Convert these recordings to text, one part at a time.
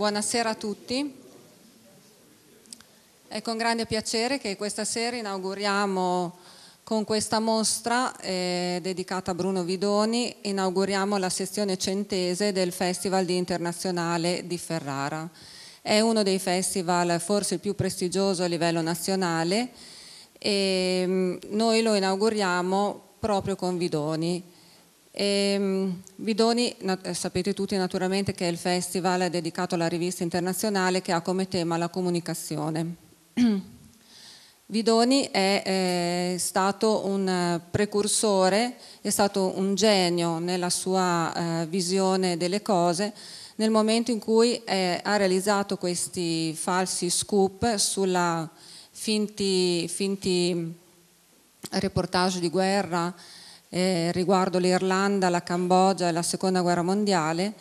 Buonasera a tutti. È con grande piacere che questa sera inauguriamo con questa mostra eh, dedicata a Bruno Vidoni, inauguriamo la sezione centese del Festival Internazionale di Ferrara. È uno dei festival forse il più prestigioso a livello nazionale e mm, noi lo inauguriamo proprio con Vidoni. E, ehm, Bidoni, eh, sapete tutti naturalmente che è il festival dedicato alla rivista internazionale che ha come tema la comunicazione. Vidoni è, è eh, stato un eh, precursore, è stato un genio nella sua eh, visione delle cose nel momento in cui eh, ha realizzato questi falsi scoop sulla finti, finti mm, reportage di guerra, eh, riguardo l'Irlanda, la Cambogia e la Seconda Guerra Mondiale.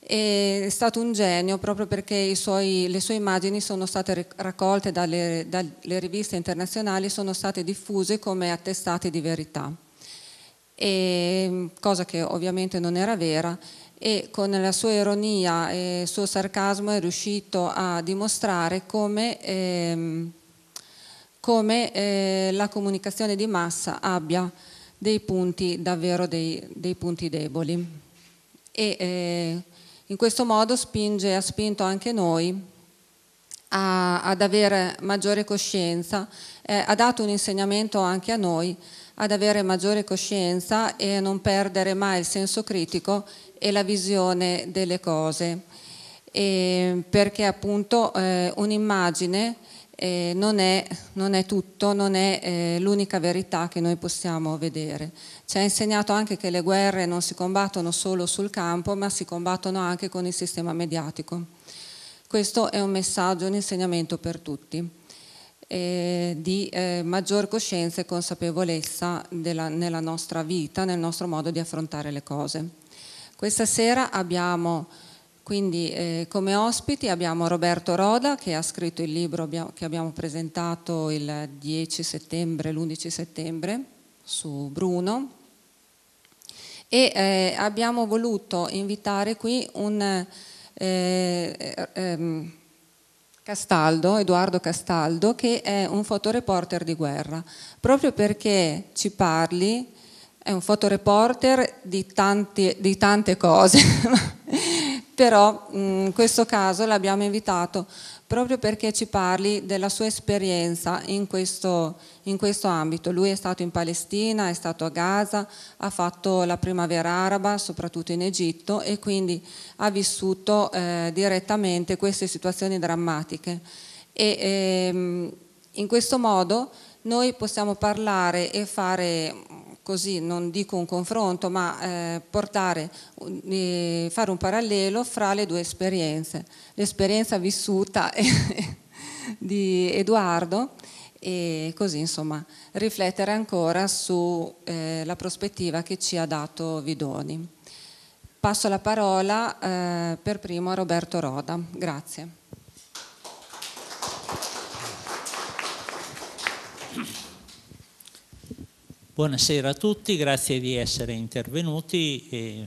è stato un genio proprio perché suoi, le sue immagini sono state raccolte dalle, dalle riviste internazionali e sono state diffuse come attestate di verità, e, cosa che ovviamente non era vera e con la sua ironia e il suo sarcasmo è riuscito a dimostrare come, ehm, come eh, la comunicazione di massa abbia dei punti davvero dei, dei punti deboli e eh, in questo modo spinge, ha spinto anche noi a, ad avere maggiore coscienza, eh, ha dato un insegnamento anche a noi ad avere maggiore coscienza e non perdere mai il senso critico e la visione delle cose, e perché appunto eh, un'immagine eh, non, è, non, è, tutto, non è eh, l'unica verità che noi possiamo vedere. Ci ha insegnato anche che le guerre non si combattono solo sul campo, ma si combattono anche con il sistema mediatico. Questo è un messaggio, un insegnamento per tutti. Eh, di eh, maggior coscienza e consapevolezza della, nella nostra vita, nel nostro modo di affrontare le cose. Questa sera abbiamo quindi eh, come ospiti abbiamo Roberto Roda che ha scritto il libro che abbiamo presentato il 10 settembre, l'11 settembre su Bruno e eh, abbiamo voluto invitare qui un eh, eh, ehm, Castaldo, Edoardo Castaldo che è un fotoreporter di guerra, proprio perché ci parli è un fotoreporter di, tanti, di tante cose, però mm, in questo caso l'abbiamo invitato proprio perché ci parli della sua esperienza in questo, in questo, ambito. Lui è stato in Palestina, è stato a Gaza, ha fatto la primavera araba, soprattutto in Egitto, e quindi ha vissuto eh, direttamente queste situazioni drammatiche. E, ehm, in questo modo noi possiamo parlare e fare così non dico un confronto, ma eh, portare, eh, fare un parallelo fra le due esperienze. L'esperienza vissuta di Edoardo e così insomma riflettere ancora sulla eh, prospettiva che ci ha dato Vidoni. Passo la parola eh, per primo a Roberto Roda. Grazie. Buonasera a tutti, grazie di essere intervenuti.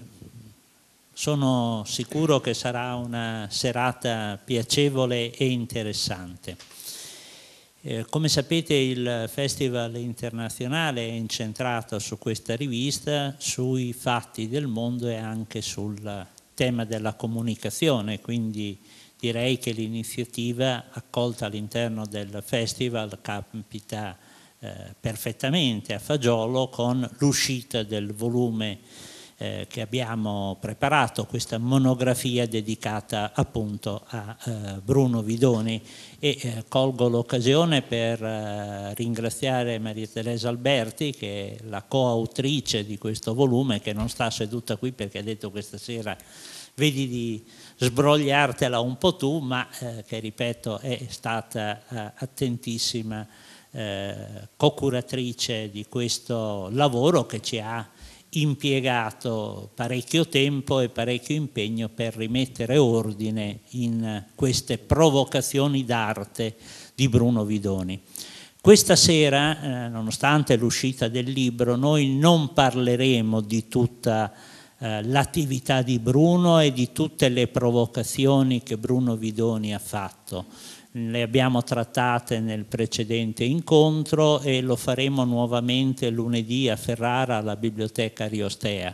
sono sicuro che sarà una serata piacevole e interessante. Eh, come sapete il Festival internazionale è incentrato su questa rivista, sui fatti del mondo e anche sul tema della comunicazione, quindi direi che l'iniziativa accolta all'interno del Festival capita eh, perfettamente a fagiolo con l'uscita del volume eh, che abbiamo preparato, questa monografia dedicata appunto a eh, Bruno Vidoni e eh, colgo l'occasione per eh, ringraziare Maria Teresa Alberti che è la coautrice di questo volume che non sta seduta qui perché ha detto questa sera vedi di sbrogliartela un po' tu ma che ripeto è stata attentissima eh, co-curatrice di questo lavoro che ci ha impiegato parecchio tempo e parecchio impegno per rimettere ordine in queste provocazioni d'arte di Bruno Vidoni. Questa sera, eh, nonostante l'uscita del libro, noi non parleremo di tutta eh, l'attività di Bruno e di tutte le provocazioni che Bruno Vidoni ha fatto le abbiamo trattate nel precedente incontro e lo faremo nuovamente lunedì a Ferrara alla Biblioteca Riostea.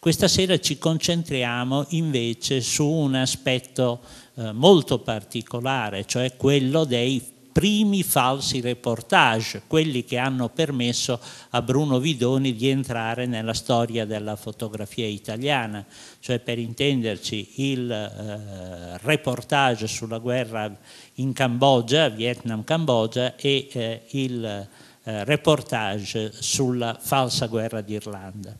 Questa sera ci concentriamo invece su un aspetto eh, molto particolare, cioè quello dei primi falsi reportage, quelli che hanno permesso a Bruno Vidoni di entrare nella storia della fotografia italiana, cioè per intenderci il eh, reportage sulla guerra in Cambogia, Vietnam-Cambogia e eh, il eh, reportage sulla falsa guerra d'Irlanda.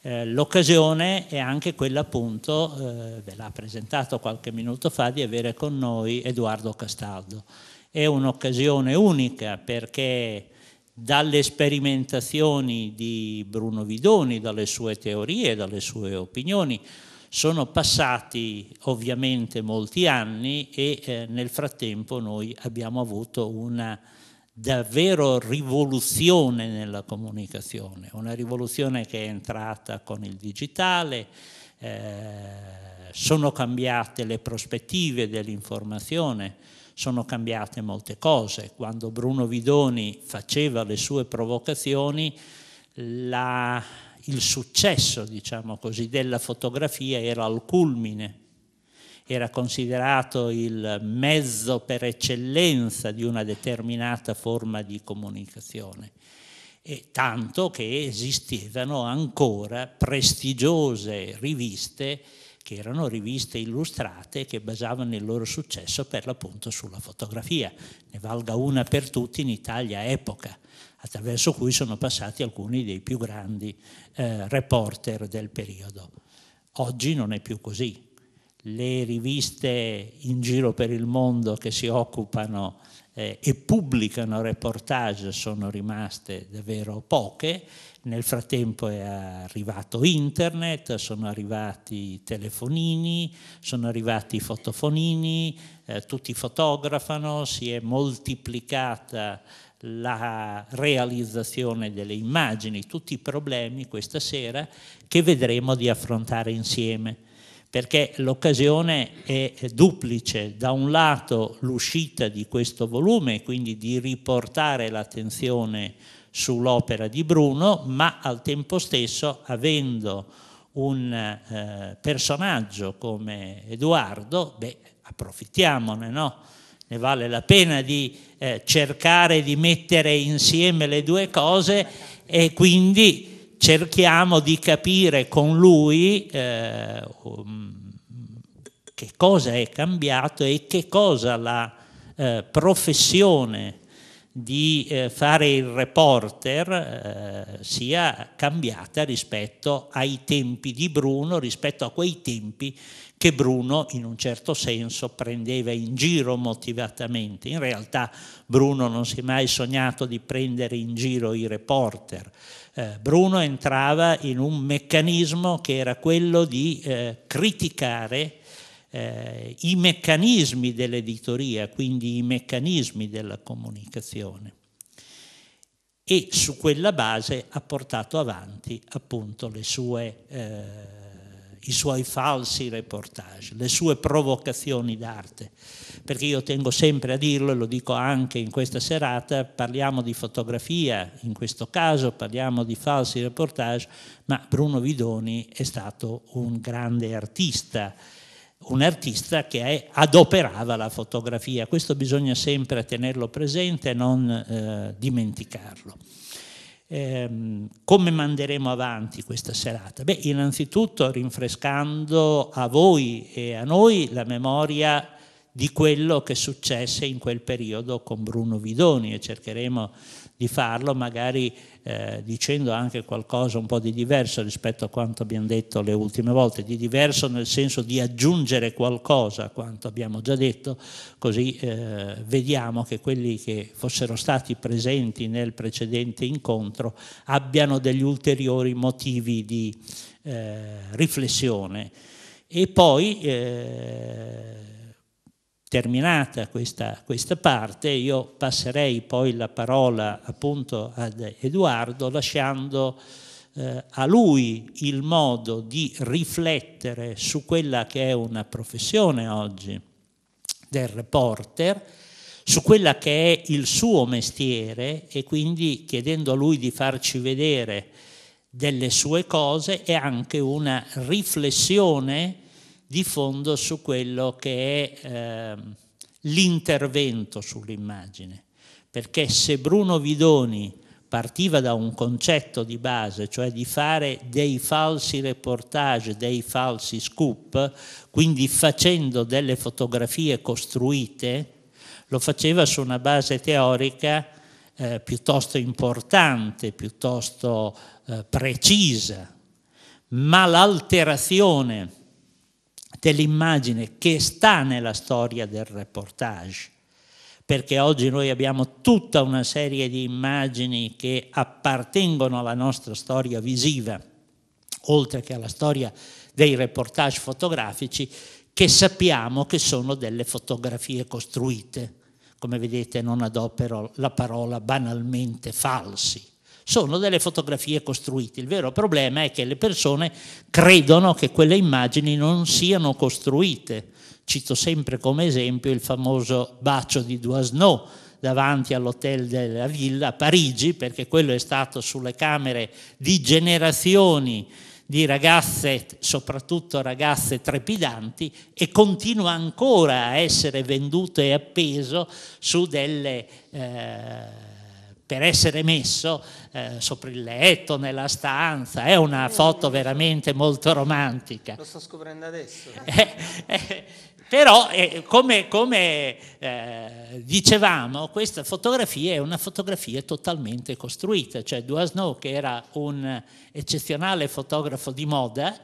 Eh, l'occasione è anche quella appunto, eh, ve l'ha presentato qualche minuto fa, di avere con noi Edoardo Castaldo è un'occasione unica perché dalle sperimentazioni di Bruno Vidoni, dalle sue teorie, dalle sue opinioni, sono passati ovviamente molti anni e eh, nel frattempo noi abbiamo avuto una davvero rivoluzione nella comunicazione, una rivoluzione che è entrata con il digitale, eh, sono cambiate le prospettive dell'informazione, sono cambiate molte cose. Quando Bruno Vidoni faceva le sue provocazioni, la, il successo diciamo così, della fotografia era al culmine, era considerato il mezzo per eccellenza di una determinata forma di comunicazione. E tanto che esistevano ancora prestigiose riviste che erano riviste illustrate che basavano il loro successo per l'appunto sulla fotografia. Ne valga una per tutti in Italia epoca, attraverso cui sono passati alcuni dei più grandi eh, reporter del periodo. Oggi non è più così. Le riviste in giro per il mondo che si occupano eh, e pubblicano reportage sono rimaste davvero poche, nel frattempo è arrivato internet, sono arrivati i telefonini, sono arrivati i fotofonini, eh, tutti fotografano, si è moltiplicata la realizzazione delle immagini, tutti i problemi questa sera che vedremo di affrontare insieme perché l'occasione è duplice, da un lato l'uscita di questo volume, quindi di riportare l'attenzione sull'opera di Bruno, ma al tempo stesso avendo un eh, personaggio come Edoardo, beh, approfittiamone, no? Ne vale la pena di eh, cercare di mettere insieme le due cose e quindi cerchiamo di capire con lui eh, um, che cosa è cambiato e che cosa la eh, professione di eh, fare il reporter eh, sia cambiata rispetto ai tempi di Bruno, rispetto a quei tempi che Bruno in un certo senso prendeva in giro motivatamente. In realtà Bruno non si è mai sognato di prendere in giro i reporter. Eh, Bruno entrava in un meccanismo che era quello di eh, criticare eh, i meccanismi dell'editoria, quindi i meccanismi della comunicazione. E su quella base ha portato avanti appunto sue, eh, i suoi falsi reportage, le sue provocazioni d'arte. Perché io tengo sempre a dirlo, e lo dico anche in questa serata, parliamo di fotografia, in questo caso parliamo di falsi reportage, ma Bruno Vidoni è stato un grande artista un artista che adoperava la fotografia. Questo bisogna sempre tenerlo presente e non eh, dimenticarlo. Ehm, come manderemo avanti questa serata? Beh, innanzitutto rinfrescando a voi e a noi la memoria di quello che successe in quel periodo con Bruno Vidoni e cercheremo di farlo, magari eh, dicendo anche qualcosa un po' di diverso rispetto a quanto abbiamo detto le ultime volte, di diverso nel senso di aggiungere qualcosa a quanto abbiamo già detto, così eh, vediamo che quelli che fossero stati presenti nel precedente incontro abbiano degli ulteriori motivi di eh, riflessione. E poi eh, terminata questa, questa, parte, io passerei poi la parola appunto ad Edoardo lasciando eh, a lui il modo di riflettere su quella che è una professione oggi del reporter, su quella che è il suo mestiere e quindi chiedendo a lui di farci vedere delle sue cose e anche una riflessione di fondo su quello che è eh, l'intervento sull'immagine. Perché se Bruno Vidoni partiva da un concetto di base, cioè di fare dei falsi reportage, dei falsi scoop, quindi facendo delle fotografie costruite, lo faceva su una base teorica eh, piuttosto importante, piuttosto eh, precisa, ma l'alterazione dell'immagine che sta nella storia del reportage, perché oggi noi abbiamo tutta una serie di immagini che appartengono alla nostra storia visiva, oltre che alla storia dei reportage fotografici, che sappiamo che sono delle fotografie costruite. Come vedete non adopero la parola banalmente falsi sono delle fotografie costruite. Il vero problema è che le persone credono che quelle immagini non siano costruite. Cito sempre come esempio il famoso bacio di Duasno davanti all'hotel della Villa a Parigi, perché quello è stato sulle camere di generazioni di ragazze, soprattutto ragazze trepidanti, e continua ancora a essere venduto e appeso su delle... Eh, per essere messo eh, sopra il letto, nella stanza, è una foto veramente molto romantica. Lo sto scoprendo adesso. Eh, eh, però, eh, come, come eh, dicevamo, questa fotografia è una fotografia totalmente costruita, cioè Duasno, che era un eccezionale fotografo di moda,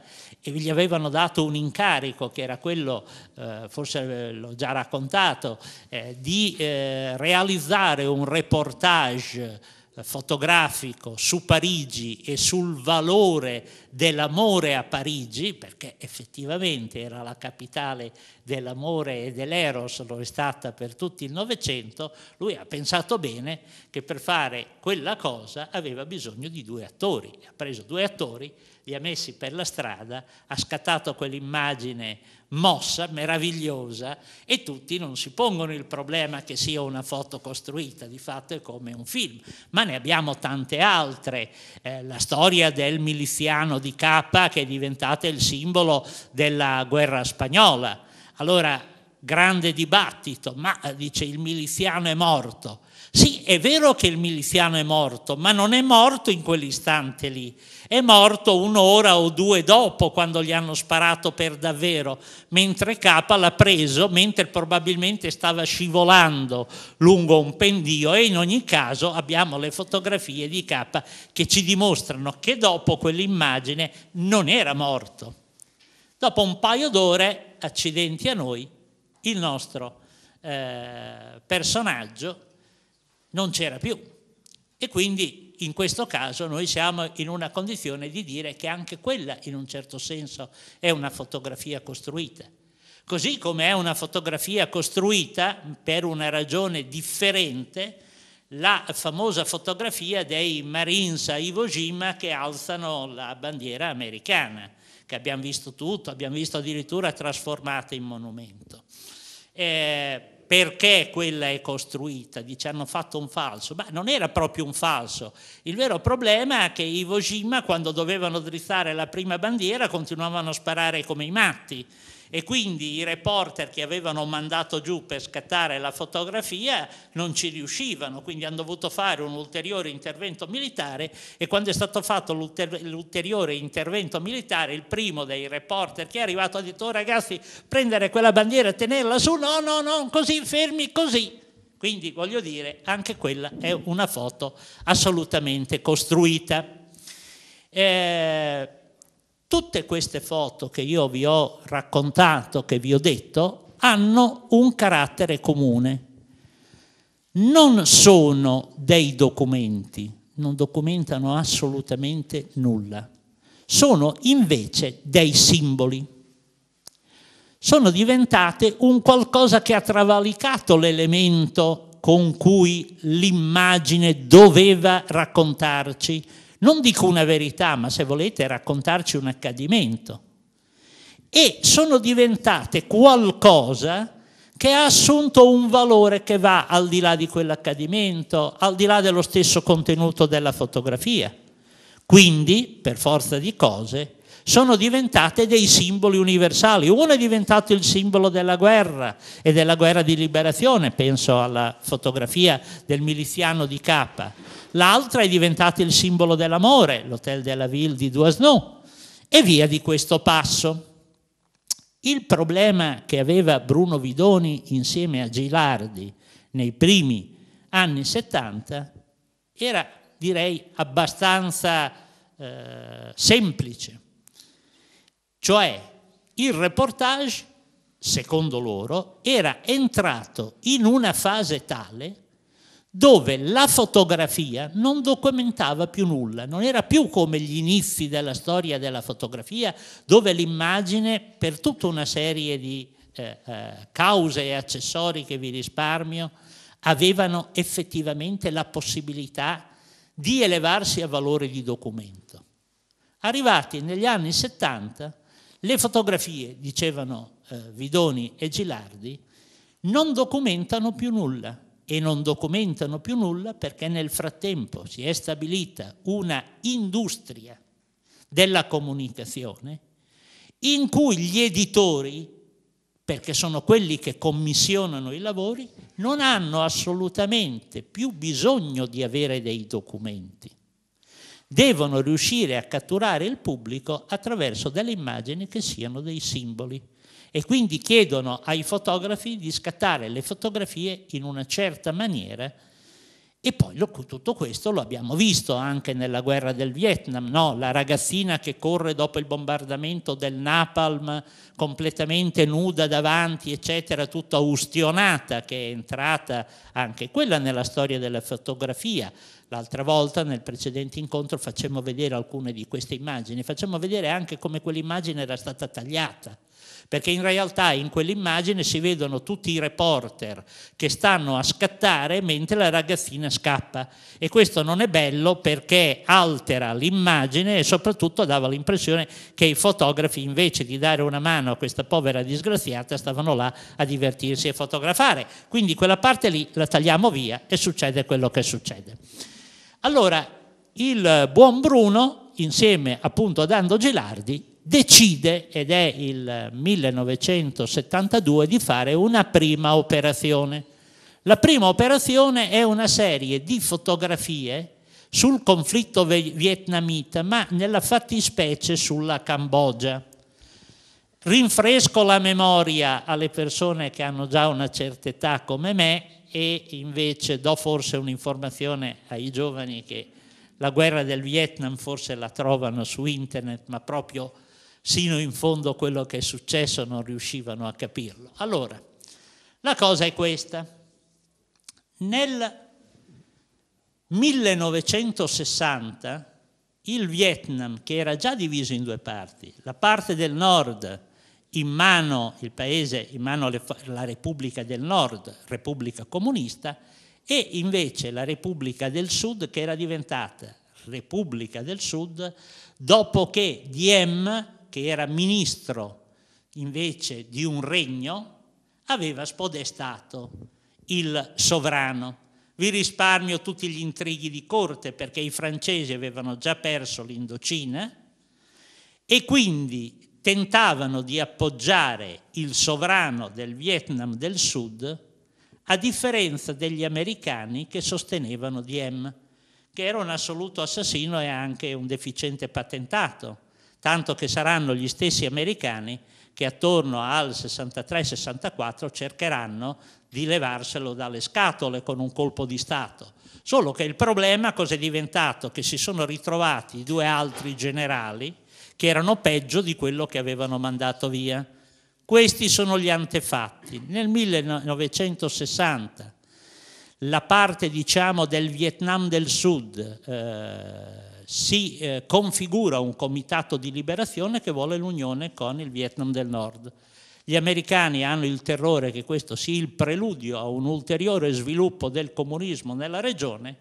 e gli avevano dato un incarico che era quello, eh, forse eh, l'ho già raccontato, eh, di eh, realizzare un reportage eh, fotografico su Parigi e sul valore dell'amore a Parigi, perché effettivamente era la capitale dell'amore e dell'eros, lo è stata per tutto il Novecento, lui ha pensato bene che per fare quella cosa aveva bisogno di due attori, ha preso due attori li ha messi per la strada, ha scattato quell'immagine mossa, meravigliosa, e tutti non si pongono il problema che sia una foto costruita, di fatto è come un film, ma ne abbiamo tante altre, eh, la storia del miliziano di Capa che è diventata il simbolo della guerra spagnola. Allora, grande dibattito, ma eh, dice il miliziano è morto. Sì, è vero che il miliziano è morto, ma non è morto in quell'istante lì, è morto un'ora o due dopo quando gli hanno sparato per davvero, mentre Capa l'ha preso mentre probabilmente stava scivolando lungo un pendio e in ogni caso abbiamo le fotografie di Capa che ci dimostrano che dopo quell'immagine non era morto. Dopo un paio d'ore, accidenti a noi, il nostro eh, personaggio non c'era più e quindi in questo caso noi siamo in una condizione di dire che anche quella in un certo senso è una fotografia costruita. Così come è una fotografia costruita per una ragione differente la famosa fotografia dei Marines a Iwo Jima che alzano la bandiera americana, che abbiamo visto tutto, abbiamo visto addirittura trasformata in monumento. Eh, perché quella è costruita, dice hanno fatto un falso, ma non era proprio un falso, il vero problema è che Iwo Jima quando dovevano drizzare la prima bandiera continuavano a sparare come i matti, e quindi i reporter che avevano mandato giù per scattare la fotografia non ci riuscivano, quindi hanno dovuto fare un ulteriore intervento militare e quando è stato fatto l'ulteriore intervento militare il primo dei reporter che è arrivato ha detto oh, ragazzi prendere quella bandiera e tenerla su, no, no, no, così fermi, così. Quindi voglio dire, anche quella è una foto assolutamente costruita. Eh, Tutte queste foto che io vi ho raccontato, che vi ho detto, hanno un carattere comune. Non sono dei documenti, non documentano assolutamente nulla. Sono invece dei simboli. Sono diventate un qualcosa che ha travalicato l'elemento con cui l'immagine doveva raccontarci non dico una verità, ma se volete raccontarci un accadimento. E sono diventate qualcosa che ha assunto un valore che va al di là di quell'accadimento, al di là dello stesso contenuto della fotografia. Quindi, per forza di cose, sono diventate dei simboli universali. Uno è diventato il simbolo della guerra e della guerra di liberazione, penso alla fotografia del miliziano di K. L'altra è diventata il simbolo dell'amore, l'Hotel de la Ville di Doisneau, e via di questo passo. Il problema che aveva Bruno Vidoni insieme a Gilardi nei primi anni 70 era, direi, abbastanza eh, semplice. Cioè il reportage, secondo loro, era entrato in una fase tale dove la fotografia non documentava più nulla, non era più come gli inizi della storia della fotografia, dove l'immagine, per tutta una serie di eh, eh, cause e accessori che vi risparmio, avevano effettivamente la possibilità di elevarsi a valore di documento. Arrivati negli anni 70, le fotografie, dicevano eh, Vidoni e Gilardi, non documentano più nulla e non documentano più nulla perché nel frattempo si è stabilita una industria della comunicazione in cui gli editori, perché sono quelli che commissionano i lavori, non hanno assolutamente più bisogno di avere dei documenti devono riuscire a catturare il pubblico attraverso delle immagini che siano dei simboli e quindi chiedono ai fotografi di scattare le fotografie in una certa maniera e poi lo, tutto questo lo abbiamo visto anche nella guerra del Vietnam, no? la ragazzina che corre dopo il bombardamento del Napalm completamente nuda davanti, eccetera, tutta ustionata, che è entrata anche quella nella storia della fotografia, L'altra volta nel precedente incontro facciamo vedere alcune di queste immagini, facciamo vedere anche come quell'immagine era stata tagliata, perché in realtà in quell'immagine si vedono tutti i reporter che stanno a scattare mentre la ragazzina scappa e questo non è bello perché altera l'immagine e soprattutto dava l'impressione che i fotografi invece di dare una mano a questa povera disgraziata stavano là a divertirsi e fotografare. Quindi quella parte lì la tagliamo via e succede quello che succede. Allora il buon Bruno, insieme appunto ad Ando Gilardi, decide, ed è il 1972, di fare una prima operazione. La prima operazione è una serie di fotografie sul conflitto vietnamita, ma nella fattispecie sulla Cambogia. Rinfresco la memoria alle persone che hanno già una certa età come me, e invece do forse un'informazione ai giovani che la guerra del Vietnam forse la trovano su internet, ma proprio sino in fondo quello che è successo non riuscivano a capirlo. Allora, la cosa è questa. Nel 1960 il Vietnam, che era già diviso in due parti, la parte del nord in mano il paese, in mano la Repubblica del Nord, Repubblica comunista, e invece la Repubblica del Sud che era diventata Repubblica del Sud dopo che Diem, che era ministro invece di un regno, aveva spodestato il sovrano. Vi risparmio tutti gli intrighi di corte perché i francesi avevano già perso l'Indocina e quindi tentavano di appoggiare il sovrano del Vietnam del Sud, a differenza degli americani che sostenevano Diem, che era un assoluto assassino e anche un deficiente patentato, tanto che saranno gli stessi americani che attorno al 63-64 cercheranno di levarselo dalle scatole con un colpo di Stato. Solo che il problema cos'è diventato? Che si sono ritrovati due altri generali, che erano peggio di quello che avevano mandato via. Questi sono gli antefatti. Nel 1960 la parte diciamo, del Vietnam del Sud eh, si eh, configura un comitato di liberazione che vuole l'unione con il Vietnam del Nord. Gli americani hanno il terrore che questo sia il preludio a un ulteriore sviluppo del comunismo nella regione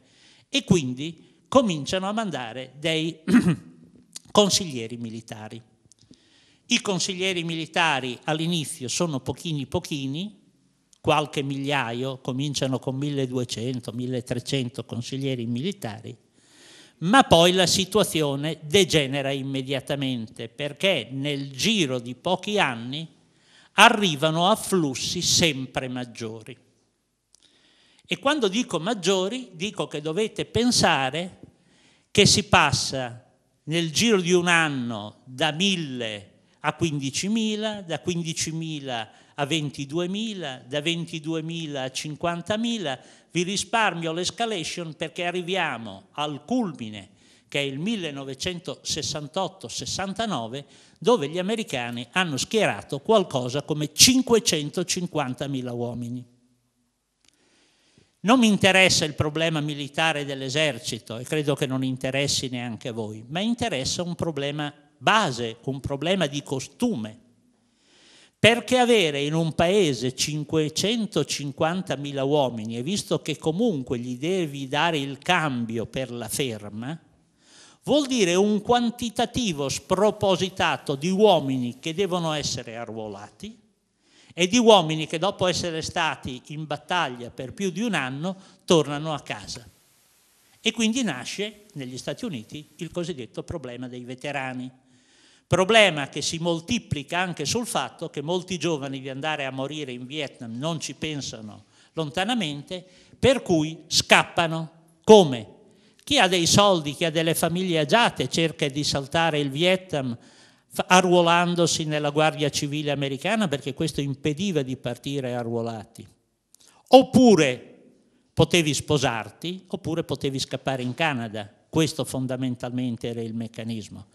e quindi cominciano a mandare dei consiglieri militari. I consiglieri militari all'inizio sono pochini pochini, qualche migliaio, cominciano con 1200-1300 consiglieri militari, ma poi la situazione degenera immediatamente perché nel giro di pochi anni arrivano a flussi sempre maggiori. E quando dico maggiori, dico che dovete pensare che si passa nel giro di un anno da 1000 a 15.000, da 15.000 a 22.000, da 22.000 a 50.000, vi risparmio l'escalation perché arriviamo al culmine che è il 1968-69, dove gli americani hanno schierato qualcosa come 550.000 uomini. Non mi interessa il problema militare dell'esercito e credo che non interessi neanche a voi, ma interessa un problema base, un problema di costume. Perché avere in un paese 550.000 uomini, e visto che comunque gli devi dare il cambio per la ferma, vuol dire un quantitativo spropositato di uomini che devono essere arruolati, e di uomini che dopo essere stati in battaglia per più di un anno tornano a casa. E quindi nasce negli Stati Uniti il cosiddetto problema dei veterani, problema che si moltiplica anche sul fatto che molti giovani di andare a morire in Vietnam non ci pensano lontanamente, per cui scappano. Come? Chi ha dei soldi, chi ha delle famiglie agiate cerca di saltare il Vietnam arruolandosi nella Guardia Civile americana perché questo impediva di partire arruolati. Oppure potevi sposarti, oppure potevi scappare in Canada. Questo fondamentalmente era il meccanismo.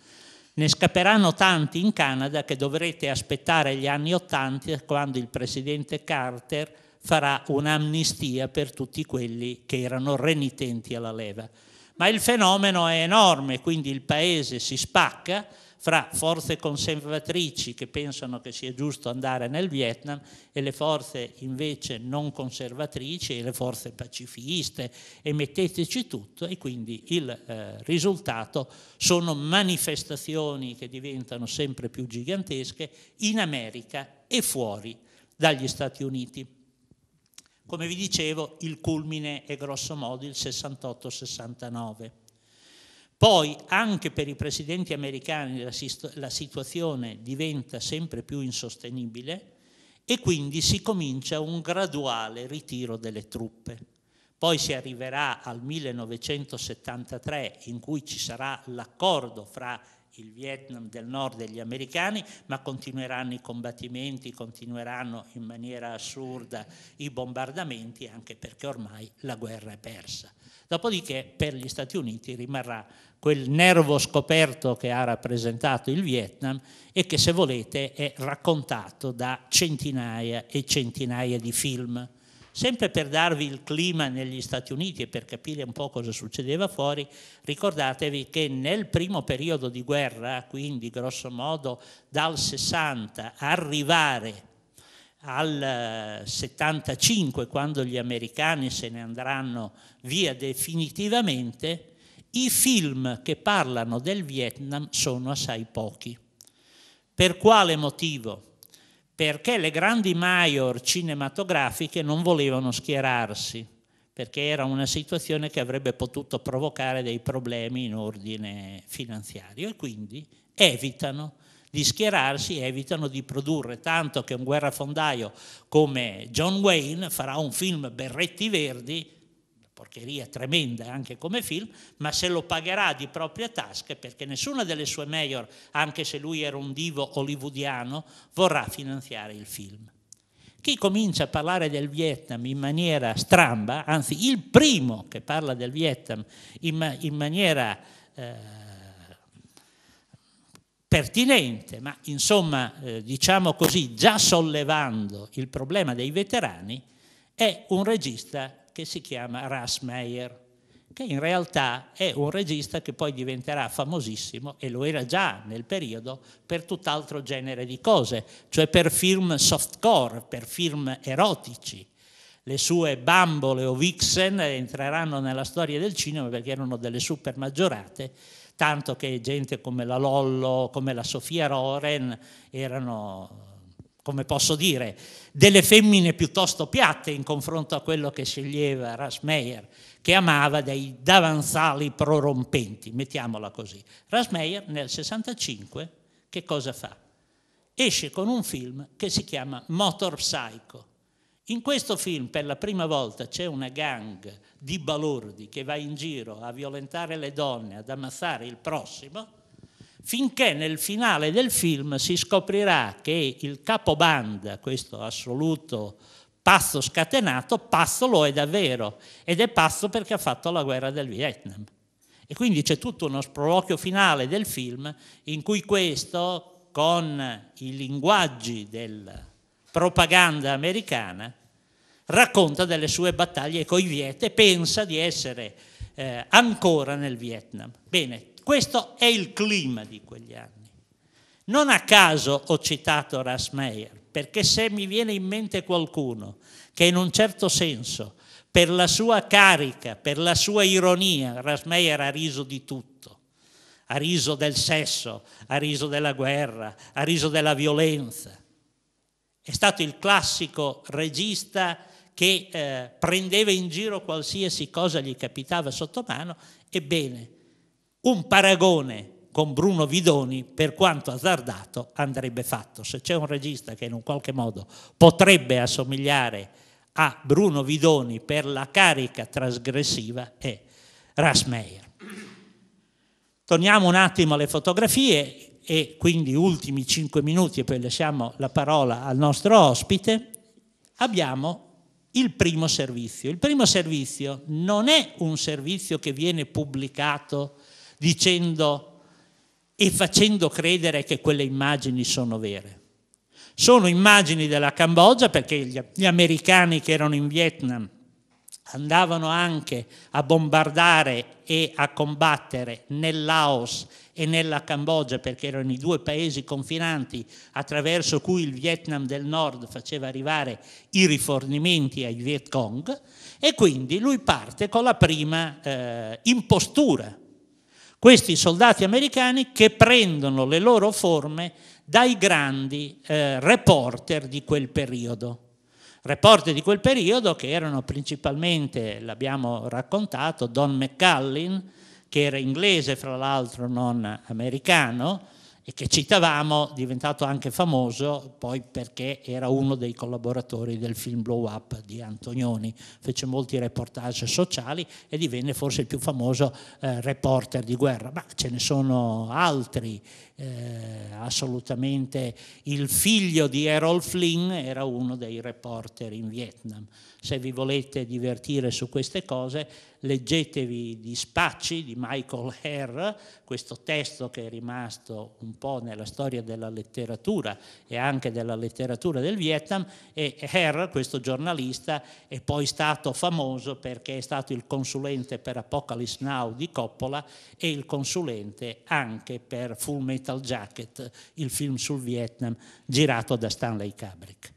Ne scapperanno tanti in Canada che dovrete aspettare gli anni Ottanta quando il presidente Carter farà un'amnistia per tutti quelli che erano renitenti alla leva. Ma il fenomeno è enorme, quindi il paese si spacca, fra forze conservatrici che pensano che sia giusto andare nel Vietnam e le forze invece non conservatrici e le forze pacifiste e metteteci tutto e quindi il eh, risultato sono manifestazioni che diventano sempre più gigantesche in America e fuori dagli Stati Uniti. Come vi dicevo, il culmine è grosso modo il 68-69. Poi anche per i presidenti americani la, la situazione diventa sempre più insostenibile e quindi si comincia un graduale ritiro delle truppe. Poi si arriverà al 1973 in cui ci sarà l'accordo fra il Vietnam del Nord e gli americani, ma continueranno i combattimenti, continueranno in maniera assurda i bombardamenti, anche perché ormai la guerra è persa. Dopodiché per gli Stati Uniti rimarrà quel nervo scoperto che ha rappresentato il Vietnam e che se volete è raccontato da centinaia e centinaia di film. Sempre per darvi il clima negli Stati Uniti e per capire un po' cosa succedeva fuori, ricordatevi che nel primo periodo di guerra, quindi grosso modo dal 60 arrivare al 75, eh, quando gli americani se ne andranno via definitivamente, i film che parlano del Vietnam sono assai pochi. Per quale motivo? Perché le grandi major cinematografiche non volevano schierarsi, perché era una situazione che avrebbe potuto provocare dei problemi in ordine finanziario e quindi evitano di schierarsi evitano di produrre, tanto che un guerrafondaio come John Wayne farà un film Berretti Verdi, una porcheria tremenda anche come film, ma se lo pagherà di proprie tasche perché nessuna delle sue major, anche se lui era un divo hollywoodiano, vorrà finanziare il film chi comincia a parlare del Vietnam in maniera stramba, anzi il primo che parla del Vietnam in, ma in maniera eh, pertinente, ma insomma, eh, diciamo così, già sollevando il problema dei veterani, è un regista che si chiama Ras Meyer, che in realtà è un regista che poi diventerà famosissimo, e lo era già nel periodo, per tutt'altro genere di cose, cioè per film softcore, per film erotici. Le sue bambole o vixen entreranno nella storia del cinema perché erano delle super maggiorate tanto che gente come la Lollo, come la Sofia Roren erano come posso dire, delle femmine piuttosto piatte in confronto a quello che sceglieva Rasmeyer, che amava dei davanzali prorompenti, mettiamola così. Rasmeyer nel 65 che cosa fa? Esce con un film che si chiama Motor Psycho, in questo film per la prima volta c'è una gang di balordi che va in giro a violentare le donne, ad ammazzare il prossimo, finché nel finale del film si scoprirà che il capobanda, questo assoluto pazzo scatenato, pazzo lo è davvero ed è pazzo perché ha fatto la guerra del Vietnam. E quindi c'è tutto uno sproloquio finale del film in cui questo, con i linguaggi del propaganda americana, racconta delle sue battaglie coi Viet e pensa di essere eh, ancora nel Vietnam. Bene, questo è il clima di quegli anni. Non a caso ho citato Rasmeyer, perché se mi viene in mente qualcuno che in un certo senso, per la sua carica, per la sua ironia, Rasmeyer ha riso di tutto, ha riso del sesso, ha riso della guerra, ha riso della violenza, è stato il classico regista che eh, prendeva in giro qualsiasi cosa gli capitava sotto mano. Ebbene, un paragone con Bruno Vidoni, per quanto azzardato, andrebbe fatto. Se c'è un regista che in un qualche modo potrebbe assomigliare a Bruno Vidoni per la carica trasgressiva è Rasmeyer. Torniamo un attimo alle fotografie e quindi ultimi 5 minuti e poi lasciamo la parola al nostro ospite, abbiamo il primo servizio. Il primo servizio non è un servizio che viene pubblicato dicendo e facendo credere che quelle immagini sono vere. Sono immagini della Cambogia perché gli americani che erano in Vietnam andavano anche a bombardare e a combattere nel Laos e nella Cambogia, perché erano i due paesi confinanti attraverso cui il Vietnam del Nord faceva arrivare i rifornimenti ai Viet Cong, e quindi lui parte con la prima eh, impostura. Questi soldati americani che prendono le loro forme dai grandi eh, reporter di quel periodo report di quel periodo che erano principalmente, l'abbiamo raccontato, Don McCallin, che era inglese fra l'altro, non americano, e che citavamo, diventato anche famoso poi perché era uno dei collaboratori del film Blow Up di Antonioni, fece molti reportage sociali e divenne forse il più famoso eh, reporter di guerra, ma ce ne sono altri, eh, assolutamente il figlio di Errol Flynn era uno dei reporter in Vietnam. Se vi volete divertire su queste cose leggetevi Dispacci di Michael Herr, questo testo che è rimasto un po' nella storia della letteratura e anche della letteratura del Vietnam, e Herr, questo giornalista, è poi stato famoso perché è stato il consulente per Apocalypse Now di Coppola e il consulente anche per Full Metal Jacket, il film sul Vietnam girato da Stanley Kubrick.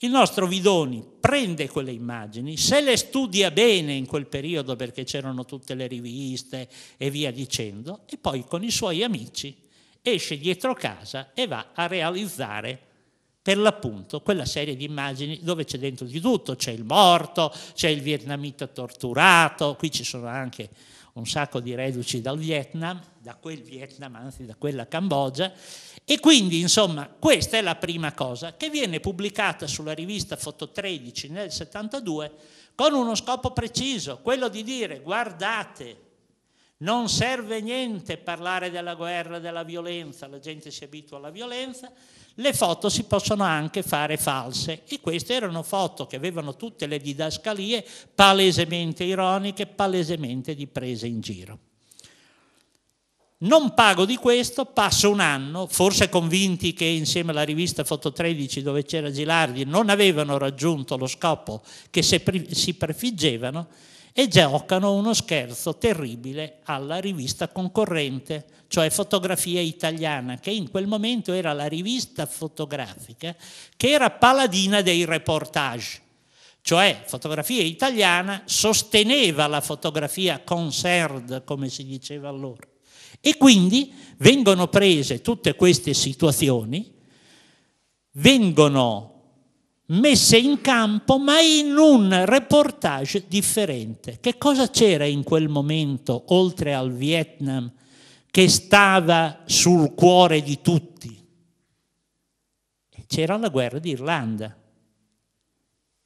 Il nostro Vidoni prende quelle immagini, se le studia bene in quel periodo perché c'erano tutte le riviste e via dicendo, e poi con i suoi amici esce dietro casa e va a realizzare per l'appunto quella serie di immagini dove c'è dentro di tutto, c'è il morto, c'è il vietnamita torturato, qui ci sono anche un sacco di reduci dal Vietnam, da quel Vietnam, anzi da quella Cambogia, e quindi insomma questa è la prima cosa che viene pubblicata sulla rivista Foto 13 nel 72 con uno scopo preciso, quello di dire guardate, non serve niente parlare della guerra, della violenza, la gente si abitua alla violenza, le foto si possono anche fare false e queste erano foto che avevano tutte le didascalie palesemente ironiche, palesemente di prese in giro. Non pago di questo, passo un anno, forse convinti che insieme alla rivista Foto 13 dove c'era Gilardi non avevano raggiunto lo scopo che si prefiggevano, e giocano uno scherzo terribile alla rivista concorrente, cioè Fotografia Italiana, che in quel momento era la rivista fotografica che era paladina dei reportage. Cioè Fotografia Italiana sosteneva la fotografia concert, come si diceva allora. E quindi vengono prese tutte queste situazioni, vengono messe in campo ma in un reportage differente. Che cosa c'era in quel momento, oltre al Vietnam, che stava sul cuore di tutti? C'era la guerra d'Irlanda.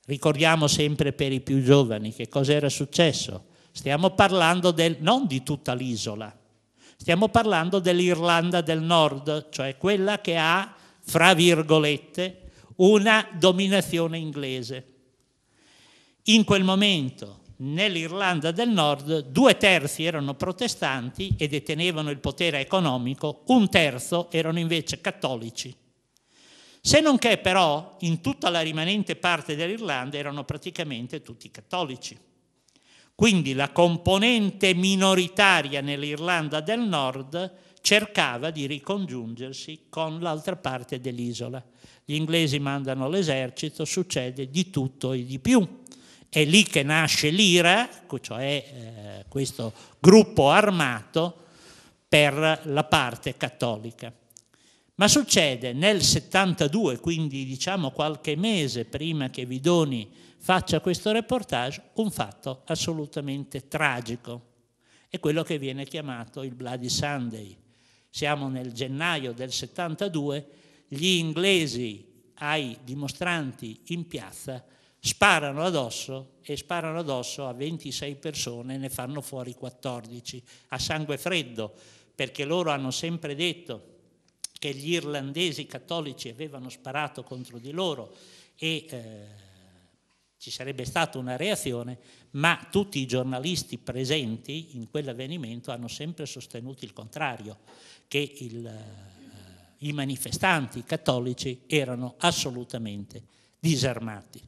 Ricordiamo sempre per i più giovani che cosa era successo. Stiamo parlando del, non di tutta l'isola, stiamo parlando dell'Irlanda del Nord, cioè quella che ha, fra virgolette, una dominazione inglese. In quel momento nell'Irlanda del Nord due terzi erano protestanti e detenevano il potere economico, un terzo erano invece cattolici. Se non che però in tutta la rimanente parte dell'Irlanda erano praticamente tutti cattolici. Quindi la componente minoritaria nell'Irlanda del Nord cercava di ricongiungersi con l'altra parte dell'isola gli inglesi mandano l'esercito, succede di tutto e di più. È lì che nasce l'IRA, cioè eh, questo gruppo armato per la parte cattolica. Ma succede nel 72, quindi diciamo qualche mese prima che Vidoni faccia questo reportage, un fatto assolutamente tragico. È quello che viene chiamato il Bloody Sunday. Siamo nel gennaio del 72 gli inglesi ai dimostranti in piazza sparano addosso e sparano addosso a 26 persone, ne fanno fuori 14 a sangue freddo, perché loro hanno sempre detto che gli irlandesi cattolici avevano sparato contro di loro e eh, ci sarebbe stata una reazione, ma tutti i giornalisti presenti in quell'avvenimento hanno sempre sostenuto il contrario, che il i manifestanti cattolici erano assolutamente disarmati.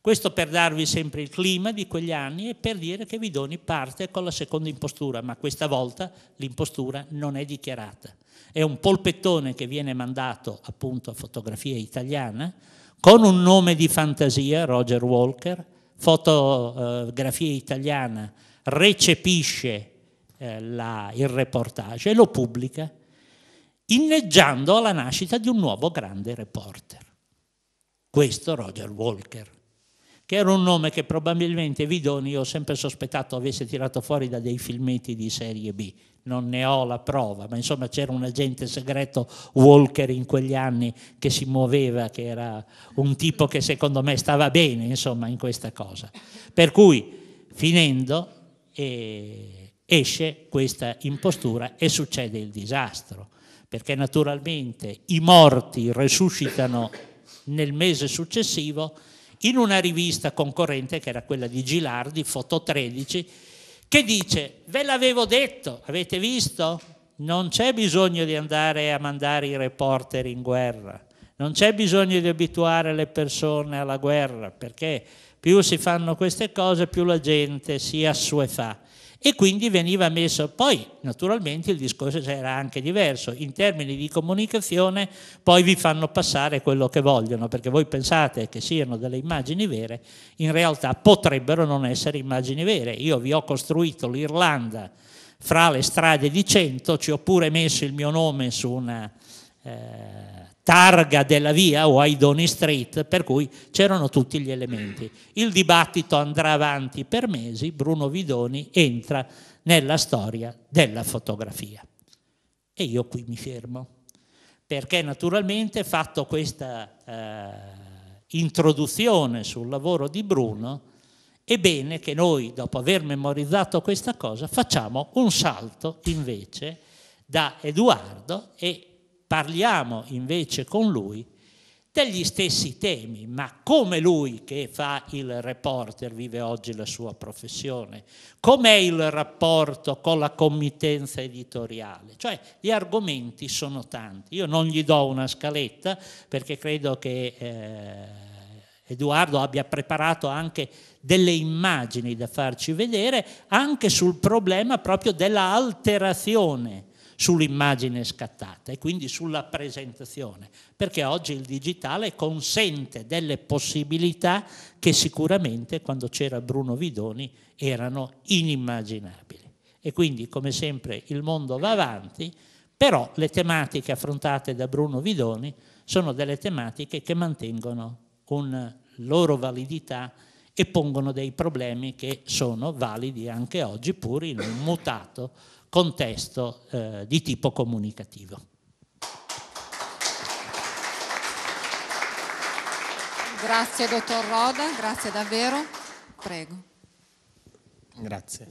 Questo per darvi sempre il clima di quegli anni e per dire che Vidoni parte con la seconda impostura, ma questa volta l'impostura non è dichiarata. È un polpettone che viene mandato appunto a fotografia italiana con un nome di fantasia, Roger Walker, fotografia eh, italiana recepisce eh, la, il reportage e lo pubblica inneggiando alla nascita di un nuovo grande reporter. Questo Roger Walker, che era un nome che probabilmente Vidoni io ho sempre sospettato avesse tirato fuori da dei filmetti di serie B. Non ne ho la prova, ma insomma c'era un agente segreto Walker in quegli anni che si muoveva, che era un tipo che secondo me stava bene insomma, in questa cosa. Per cui, finendo, eh, esce questa impostura e succede il disastro perché naturalmente i morti risuscitano nel mese successivo, in una rivista concorrente che era quella di Gilardi, Foto 13, che dice, ve l'avevo detto, avete visto? Non c'è bisogno di andare a mandare i reporter in guerra, non c'è bisogno di abituare le persone alla guerra, perché più si fanno queste cose, più la gente si assuefà e quindi veniva messo. Poi naturalmente il discorso era anche diverso, in termini di comunicazione poi vi fanno passare quello che vogliono, perché voi pensate che siano delle immagini vere, in realtà potrebbero non essere immagini vere. Io vi ho costruito l'Irlanda fra le strade di Cento, ci ho pure messo il mio nome su una... Eh, targa della via o ai Doni Street, per cui c'erano tutti gli elementi. Il dibattito andrà avanti per mesi, Bruno Vidoni entra nella storia della fotografia. E io qui mi fermo, perché naturalmente fatto questa... Eh, introduzione sul lavoro di Bruno, è bene che noi, dopo aver memorizzato questa cosa, facciamo un salto invece da Edoardo e parliamo invece con lui degli stessi temi, ma come lui che fa il reporter vive oggi la sua professione, com'è il rapporto con la committenza editoriale, cioè gli argomenti sono tanti, io non gli do una scaletta perché credo che eh, Edoardo abbia preparato anche delle immagini da farci vedere anche sul problema proprio dell'alterazione sull'immagine scattata e quindi sulla presentazione, perché oggi il digitale consente delle possibilità che sicuramente quando c'era Bruno Vidoni erano inimmaginabili. E quindi come sempre il mondo va avanti, però le tematiche affrontate da Bruno Vidoni sono delle tematiche che mantengono una loro validità e pongono dei problemi che sono validi anche oggi pur in un mutato contesto eh, di tipo comunicativo. Grazie dottor Roda, grazie davvero. Prego. Grazie.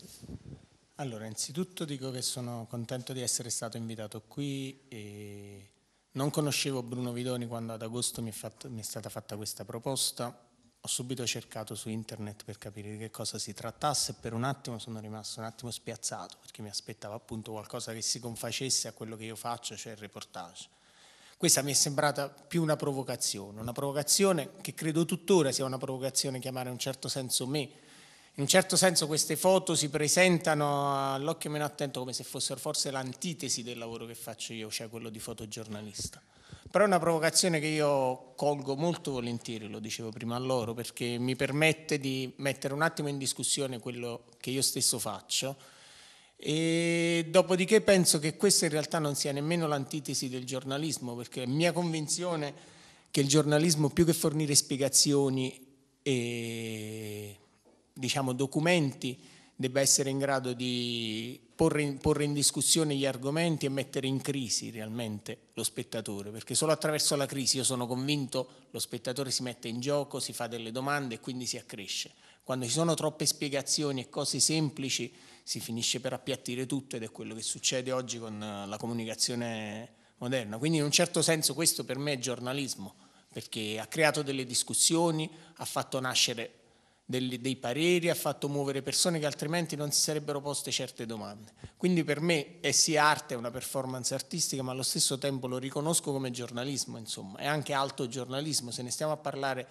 Allora, innanzitutto dico che sono contento di essere stato invitato qui. E non conoscevo Bruno Vidoni quando ad agosto mi è, fatto, mi è stata fatta questa proposta ho subito cercato su internet per capire di che cosa si trattasse e per un attimo sono rimasto un attimo spiazzato perché mi aspettavo appunto qualcosa che si confacesse a quello che io faccio, cioè il reportage. Questa mi è sembrata più una provocazione, una provocazione che credo tuttora sia una provocazione chiamare in un certo senso me. In un certo senso queste foto si presentano all'occhio meno attento come se fossero forse l'antitesi del lavoro che faccio io, cioè quello di fotogiornalista. Però è una provocazione che io colgo molto volentieri, lo dicevo prima a loro, perché mi permette di mettere un attimo in discussione quello che io stesso faccio. E dopodiché penso che questa in realtà non sia nemmeno l'antitesi del giornalismo, perché è mia convinzione che il giornalismo più che fornire spiegazioni e diciamo documenti debba essere in grado di porre in, porre in, discussione gli argomenti e mettere in crisi realmente lo spettatore, perché solo attraverso la crisi, io sono convinto, lo spettatore si mette in gioco, si fa delle domande e quindi si accresce. Quando ci sono troppe spiegazioni e cose semplici si finisce per appiattire tutto ed è quello che succede oggi con eh, la comunicazione moderna. Quindi in un certo senso questo per me è giornalismo, perché ha creato delle discussioni, ha fatto nascere dei, dei pareri, ha fatto muovere persone che altrimenti non si sarebbero poste certe domande. Quindi per me è eh, sia arte, è una performance artistica, ma allo stesso tempo lo riconosco come giornalismo, insomma, è anche alto giornalismo. Se ne stiamo a parlare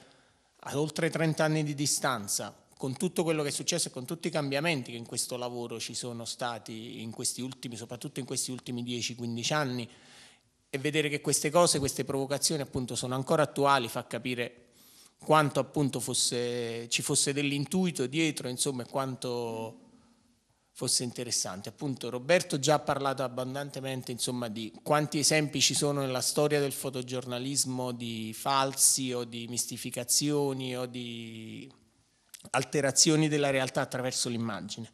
ad oltre 30 anni di distanza, con tutto quello che è successo e con tutti i cambiamenti che in questo lavoro ci sono stati in questi ultimi, soprattutto in questi ultimi 10-15 anni, e vedere che queste cose, queste provocazioni appunto sono ancora attuali fa capire quanto appunto fosse, ci fosse dell'intuito dietro, insomma, quanto fosse interessante. Appunto Roberto già ha parlato abbondantemente insomma, di quanti esempi ci sono nella storia del fotogiornalismo di falsi o di mistificazioni o di alterazioni della realtà attraverso l'immagine.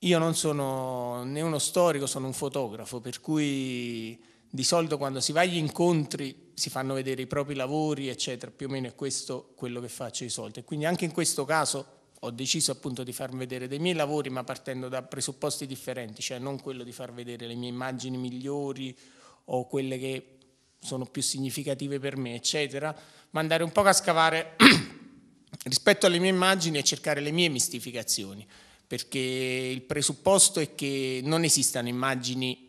Io non sono né uno storico, sono un fotografo, per cui di solito quando si va agli incontri si fanno vedere i propri lavori, eccetera. Più o meno è questo quello che faccio di solito. E quindi anche in questo caso ho deciso appunto di far vedere dei miei lavori, ma partendo da presupposti differenti, cioè non quello di far vedere le mie immagini migliori o quelle che sono più significative per me, eccetera, ma andare un po' a scavare rispetto alle mie immagini e cercare le mie mistificazioni, perché il presupposto è che non esistano immagini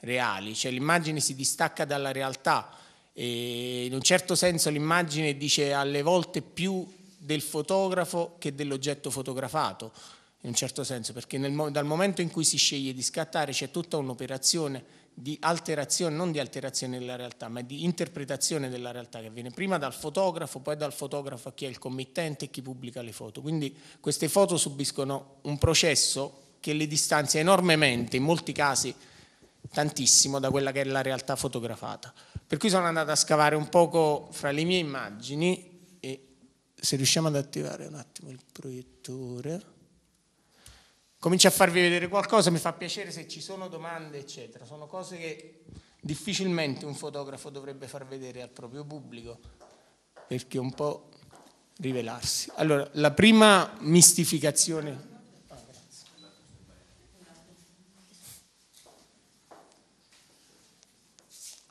reali, cioè l'immagine si distacca dalla realtà e in un certo senso l'immagine dice alle volte più del fotografo che dell'oggetto fotografato, in un certo senso, perché nel, dal momento in cui si sceglie di scattare c'è tutta un'operazione di alterazione, non di alterazione della realtà, ma di interpretazione della realtà che viene prima dal fotografo, poi dal fotografo a chi è il committente e chi pubblica le foto. Quindi queste foto subiscono un processo che le distanzia enormemente, in molti casi tantissimo da quella che è la realtà fotografata. Per cui sono andato a scavare un poco fra le mie immagini e se riusciamo ad attivare un attimo il proiettore comincio a farvi vedere qualcosa, mi fa piacere se ci sono domande, eccetera. Sono cose che difficilmente un fotografo dovrebbe far vedere al proprio pubblico, perché un po' rivelarsi. Allora, la prima mistificazione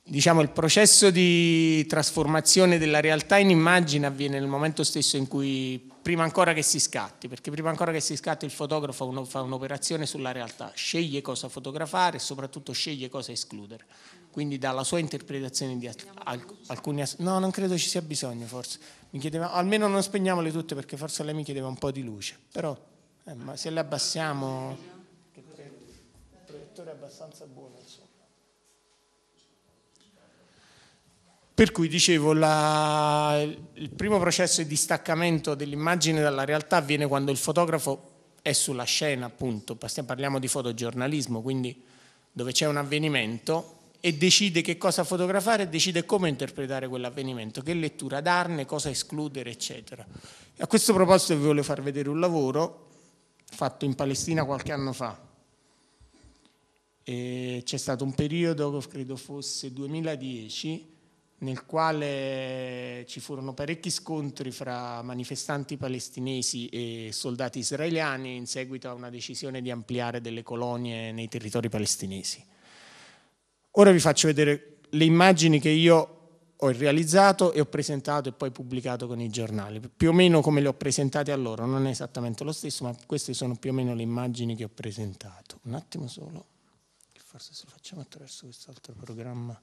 diciamo, il processo di trasformazione della realtà in immagine avviene nel momento stesso in cui, prima ancora che si scatti, perché prima ancora che si scatti il fotografo fa un'operazione sulla realtà, sceglie cosa fotografare e soprattutto sceglie cosa escludere. Quindi dalla sua interpretazione di alc alcuni aspetti... No, non credo ci sia bisogno forse. Chiedeva, almeno non spegniamole tutte perché forse lei mi chiedeva un po' di luce, però eh, se le abbassiamo... Il proiettore è abbastanza buono. Per cui dicevo, la, il primo processo di distaccamento dell'immagine dalla realtà avviene quando il fotografo è sulla scena, appunto, parliamo di fotogiornalismo, quindi dove c'è un avvenimento e decide che cosa fotografare e decide come interpretare quell'avvenimento, che lettura darne, cosa escludere, eccetera. A questo proposito vi voglio far vedere un lavoro fatto in Palestina qualche anno fa. E c'è stato un periodo, credo fosse 2010, nel quale ci furono parecchi scontri fra manifestanti palestinesi e soldati israeliani in seguito a una decisione di ampliare delle colonie nei territori palestinesi. Ora vi faccio vedere le immagini che io ho realizzato e ho presentato e poi pubblicato con i giornali, più o meno come le ho presentate a loro, non è esattamente lo stesso, ma queste sono più o meno le immagini che ho presentato. Un attimo solo, forse se lo facciamo attraverso quest'altro programma.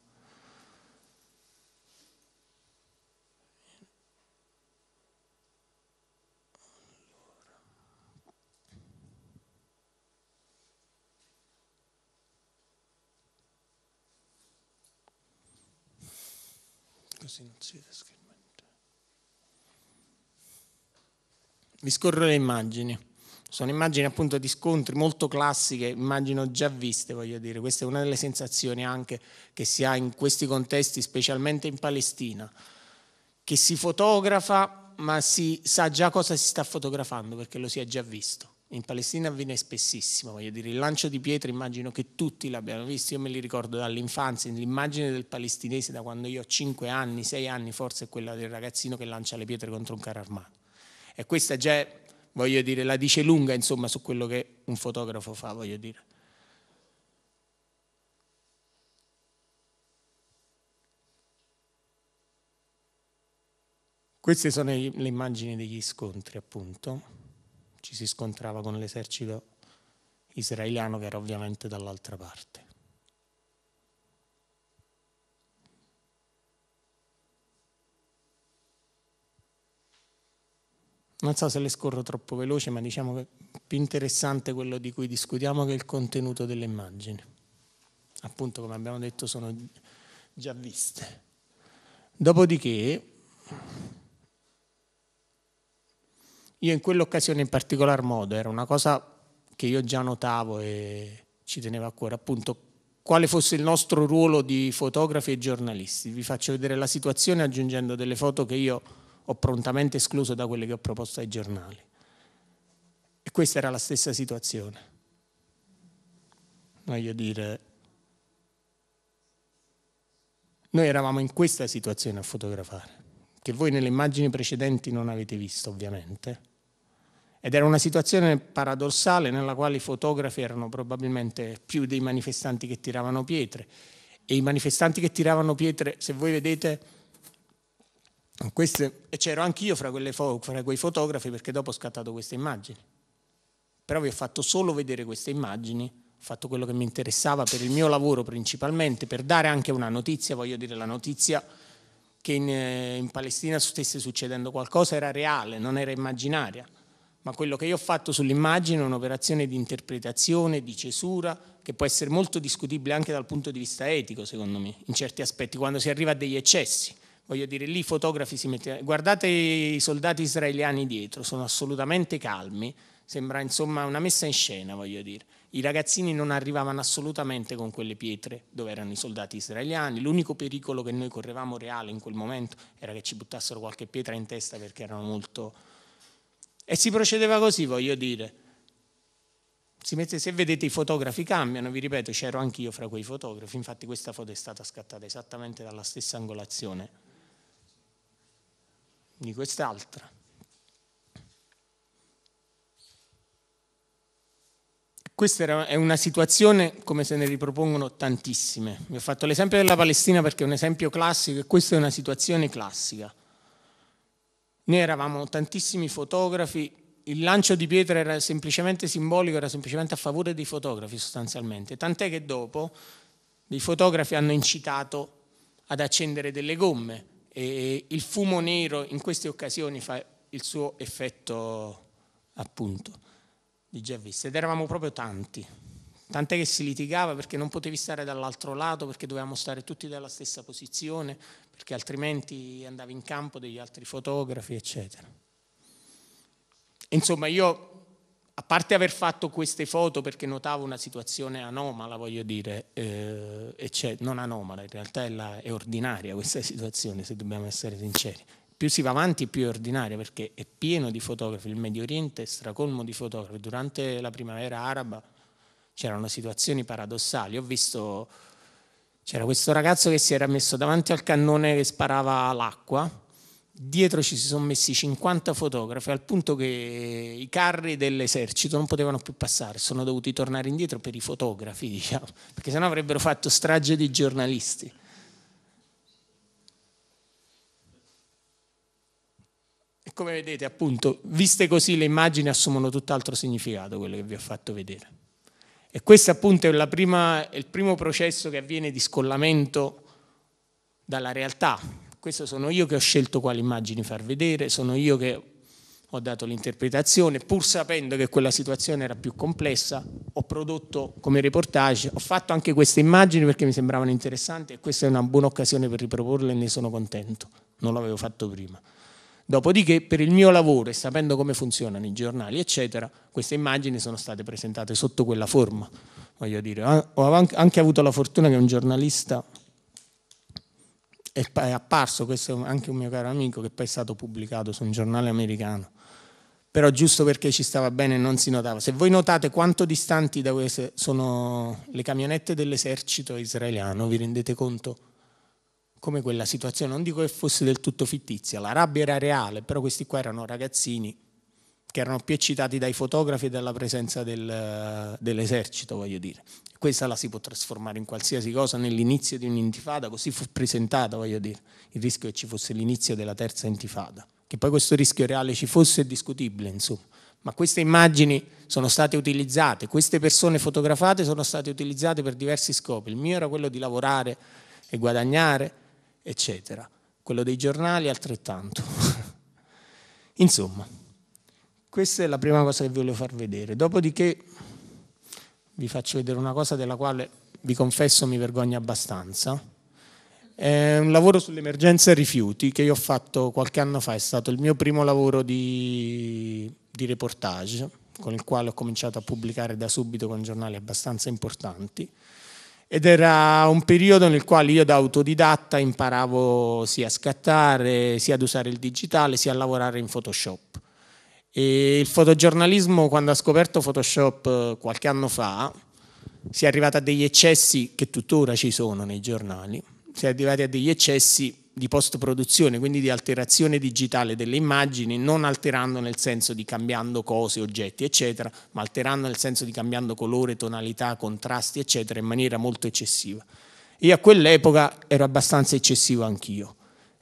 così non si vede schermento. Vi scorro le immagini. Sono immagini appunto di scontri molto classiche, immagino già viste, voglio dire. Questa è una delle sensazioni anche che si ha in questi contesti, specialmente in Palestina, che si fotografa ma si sa già cosa si sta fotografando perché lo si è già visto in Palestina avviene spessissimo, voglio dire, il lancio di pietre immagino che tutti l'abbiano visto, io me li ricordo dall'infanzia, l'immagine del palestinese da quando io ho 5 anni, 6 anni forse è quella del ragazzino che lancia le pietre contro un carro armato. E questa già, è, voglio dire, la dice lunga insomma su quello che un fotografo fa, voglio dire. Queste sono le immagini degli scontri, appunto ci si scontrava con l'esercito israeliano che era ovviamente dall'altra parte. Non so se le scorro troppo veloce, ma diciamo che è più interessante quello di cui discutiamo che il contenuto delle immagini. Appunto, come abbiamo detto, sono già viste. Dopodiché, io in quell'occasione in particolar modo era una cosa che io già notavo e ci tenevo a cuore, appunto quale fosse il nostro ruolo di fotografi e giornalisti. Vi faccio vedere la situazione aggiungendo delle foto che io ho prontamente escluso da quelle che ho proposto ai giornali. E questa era la stessa situazione. Voglio dire, noi eravamo in questa situazione a fotografare, che voi nelle immagini precedenti non avete visto ovviamente ed era una situazione paradossale nella quale i fotografi erano probabilmente più dei manifestanti che tiravano pietre. E i manifestanti che tiravano pietre, se voi vedete, queste, e c'ero anch'io fra, fo- fra quei fotografi perché dopo ho scattato queste immagini. Però vi ho fatto solo vedere queste immagini ho fatto quello che mi interessava per il mio lavoro principalmente, per dare anche una notizia, voglio dire la notizia che in, eh, in Palestina stesse succedendo qualcosa era reale, non era immaginaria ma quello che io ho fatto sull'immagine è un'operazione di interpretazione, di cesura, che può essere molto discutibile anche dal punto di vista etico, secondo me, in certi aspetti, quando si arriva a degli eccessi. Voglio dire, lì i fotografi si mettono... Guardate i soldati israeliani dietro, sono assolutamente calmi, sembra insomma una messa in scena, voglio dire. I ragazzini non arrivavano assolutamente con quelle pietre dove erano i soldati israeliani, l'unico pericolo che noi correvamo reale in quel momento era che ci buttassero qualche pietra in testa perché erano molto e si procedeva così, voglio dire. Mette, se vedete i fotografi cambiano, vi ripeto, c'ero anch'io fra quei fotografi, infatti questa foto è stata scattata esattamente dalla stessa angolazione di quest'altra. Questa era, è una situazione come se ne ripropongono tantissime. Vi ho fatto l'esempio della Palestina perché è un esempio classico e questa è una situazione classica. Noi eravamo tantissimi fotografi, il lancio di pietra era semplicemente simbolico, era semplicemente a favore dei fotografi sostanzialmente, tant'è che dopo i fotografi hanno incitato ad accendere delle gomme e il fumo nero in queste occasioni fa il suo effetto appunto di già visto ed eravamo proprio tanti tant'è che si litigava perché non potevi stare dall'altro lato perché dovevamo stare tutti dalla stessa posizione perché altrimenti andavi in campo degli altri fotografi, eccetera. Insomma, io, a parte aver fatto queste foto perché notavo una situazione anomala, voglio dire, eh, ecc- non anomala, in realtà è, la, è ordinaria questa situazione, se dobbiamo essere sinceri. Più si va avanti, più è ordinaria, perché è pieno di fotografi, il Medio Oriente è stracolmo di fotografi. Durante la primavera araba c'erano situazioni paradossali, ho visto c'era questo ragazzo che si era messo davanti al cannone che sparava l'acqua, dietro ci si sono messi 50 fotografi al punto che i carri dell'esercito non potevano più passare, sono dovuti tornare indietro per i fotografi, diciamo, perché sennò avrebbero fatto strage di giornalisti. E come vedete, appunto, viste così le immagini assumono tutt'altro significato, quello che vi ho fatto vedere. E questo appunto è prima, il primo processo che avviene di scollamento dalla realtà. Questo sono io che ho scelto quali immagini far vedere, sono io che ho dato l'interpretazione, pur sapendo che quella situazione era più complessa, ho prodotto come reportage, ho fatto anche queste immagini perché mi sembravano interessanti e questa è una buona occasione per riproporle e ne sono contento, non l'avevo fatto prima. Dopodiché per il mio lavoro e sapendo come funzionano i giornali, eccetera, queste immagini sono state presentate sotto quella forma. Voglio dire, ho anche avuto la fortuna che un giornalista è apparso, questo è anche un mio caro amico, che poi è stato pubblicato su un giornale americano però giusto perché ci stava bene non si notava. Se voi notate quanto distanti da queste sono le camionette dell'esercito israeliano, vi rendete conto come quella situazione, non dico che fosse del tutto fittizia, la rabbia era reale, però questi qua erano ragazzini che erano più eccitati dai fotografi e dalla presenza del, eh, dell'esercito, voglio dire. Questa la si può trasformare in qualsiasi cosa nell'inizio di un'intifada, così fu presentata, voglio dire, il rischio che ci fosse l'inizio della terza intifada. Che poi questo rischio reale ci fosse è discutibile, insomma. Ma queste immagini sono state utilizzate, queste persone fotografate sono state utilizzate per diversi scopi. Il mio era quello di lavorare e guadagnare, eccetera. Quello dei giornali altrettanto. Insomma, questa è la prima cosa che vi voglio far vedere. Dopodiché vi faccio vedere una cosa della quale vi confesso mi vergogno abbastanza. È un lavoro sull'emergenza rifiuti che io ho fatto qualche anno fa, è stato il mio primo lavoro di, di reportage con il quale ho cominciato a pubblicare da subito con giornali abbastanza importanti ed era un periodo nel quale io da autodidatta imparavo sia a scattare, sia ad usare il digitale, sia a lavorare in Photoshop. E il fotogiornalismo, quando ha scoperto Photoshop eh, qualche anno fa, si è arrivato a degli eccessi che tuttora ci sono nei giornali, si è arrivati a degli eccessi di post-produzione, quindi di alterazione digitale delle immagini, non alterando nel senso di cambiando cose, oggetti, eccetera, ma alterando nel senso di cambiando colore, tonalità, contrasti, eccetera, in maniera molto eccessiva. Io a quell'epoca ero abbastanza eccessivo anch'io.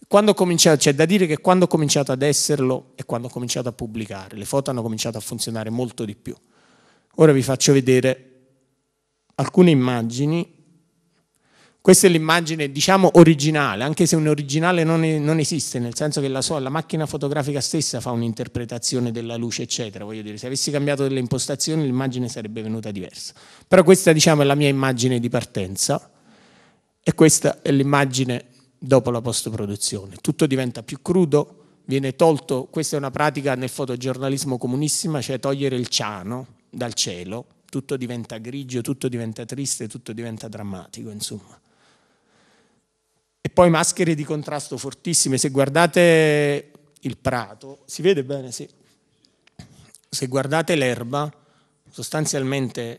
Quando c'è cioè da dire che quando ho cominciato ad esserlo è quando ho cominciato a pubblicare, le foto hanno cominciato a funzionare molto di più. Ora vi faccio vedere alcune immagini questa è l'immagine, diciamo, originale, anche se un originale non, è, non esiste, nel senso che la, sua, la macchina fotografica stessa fa un'interpretazione della luce, eccetera. Voglio dire, se avessi cambiato delle impostazioni l'immagine sarebbe venuta diversa. Però questa, diciamo, è la mia immagine di partenza e questa è l'immagine dopo la post-produzione. Tutto diventa più crudo, viene tolto, questa è una pratica nel fotogiornalismo comunissima, cioè togliere il ciano dal cielo, tutto diventa grigio, tutto diventa triste, tutto diventa drammatico, insomma. E poi maschere di contrasto fortissime. Se guardate il prato, si vede bene, sì. Se guardate l'erba, sostanzialmente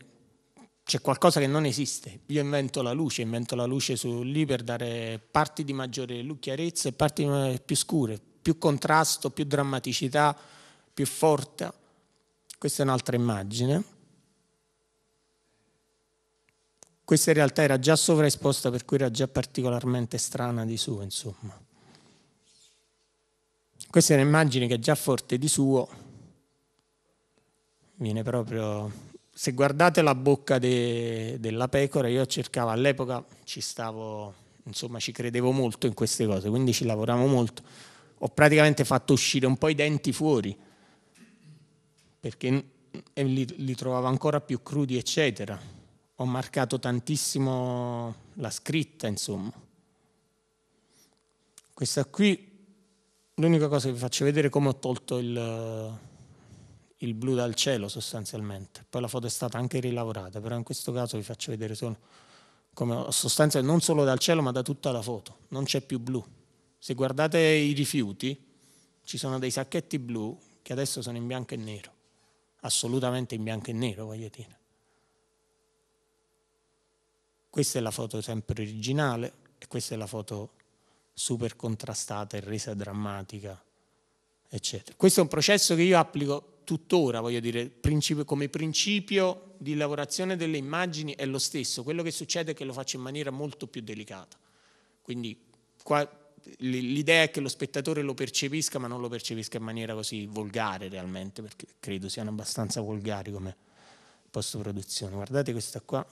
c'è qualcosa che non esiste. Io invento la luce, invento la luce su lì per dare parti di maggiore chiarezza e parti più scure, più contrasto, più drammaticità, più forte. Questa è un'altra immagine. questa in realtà era già sovraesposta per cui era già particolarmente strana di suo, insomma. Questa è un'immagine che è già forte di suo, viene proprio... Se guardate la bocca de... della pecora, io cercavo all'epoca, ci stavo, insomma ci credevo molto in queste cose, quindi ci lavoravo molto. Ho praticamente fatto uscire un po' i denti fuori, perché li, li trovavo ancora più crudi, eccetera ho marcato tantissimo la scritta, insomma. Questa qui, l'unica cosa che vi faccio vedere è come ho tolto il, il blu dal cielo sostanzialmente. Poi la foto è stata anche rilavorata, però in questo caso vi faccio vedere solo come sostanzialmente non solo dal cielo ma da tutta la foto, non c'è più blu. Se guardate i rifiuti, ci sono dei sacchetti blu che adesso sono in bianco e nero, assolutamente in bianco e nero, voglio dire. Questa è la foto sempre originale e questa è la foto super contrastata e resa drammatica, eccetera. Questo è un processo che io applico tuttora, voglio dire, come principio di lavorazione delle immagini è lo stesso, quello che succede è che lo faccio in maniera molto più delicata. Quindi qua, l'idea è che lo spettatore lo percepisca, ma non lo percepisca in maniera così volgare realmente, perché credo siano abbastanza volgari come post-produzione. Guardate questa qua.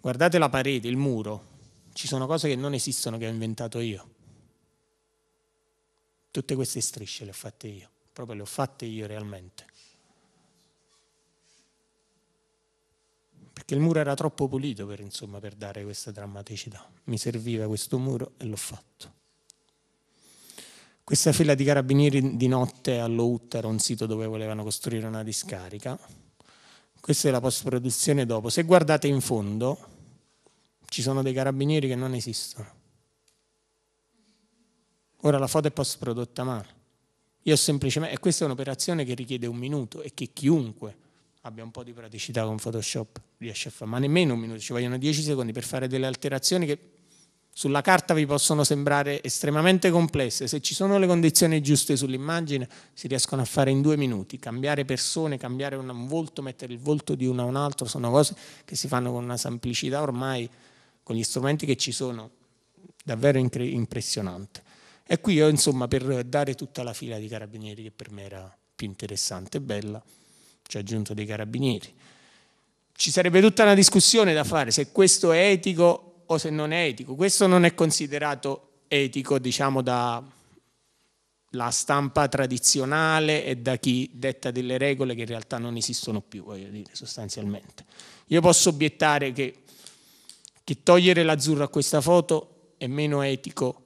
Guardate la parete, il muro. Ci sono cose che non esistono che ho inventato io. Tutte queste strisce le ho fatte io, proprio le ho fatte io realmente. Perché il muro era troppo pulito per, insomma, per dare questa drammaticità. Mi serviva questo muro e l'ho fatto. Questa fila di carabinieri di notte all'Outta era un sito dove volevano costruire una discarica questa è la post-produzione dopo. Se guardate in fondo, ci sono dei carabinieri che non esistono. Ora la foto è post-prodotta male. Io semplicemente, e questa è un'operazione che richiede un minuto e che chiunque abbia un po' di praticità con Photoshop riesce a fare, ma nemmeno un minuto, ci vogliono dieci secondi per fare delle alterazioni che sulla carta vi possono sembrare estremamente complesse, se ci sono le condizioni giuste sull'immagine si riescono a fare in due minuti, cambiare persone, cambiare un volto, mettere il volto di uno a un altro, sono cose che si fanno con una semplicità ormai, con gli strumenti che ci sono, davvero impressionante. E qui io insomma per dare tutta la fila di carabinieri che per me era più interessante e bella, ci ho aggiunto dei carabinieri. Ci sarebbe tutta una discussione da fare se questo è etico o se non è etico. Questo non è considerato etico, diciamo, dalla stampa tradizionale e da chi detta delle regole che in realtà non esistono più, voglio dire, sostanzialmente. Io posso obiettare che, che togliere l'azzurro a questa foto è meno etico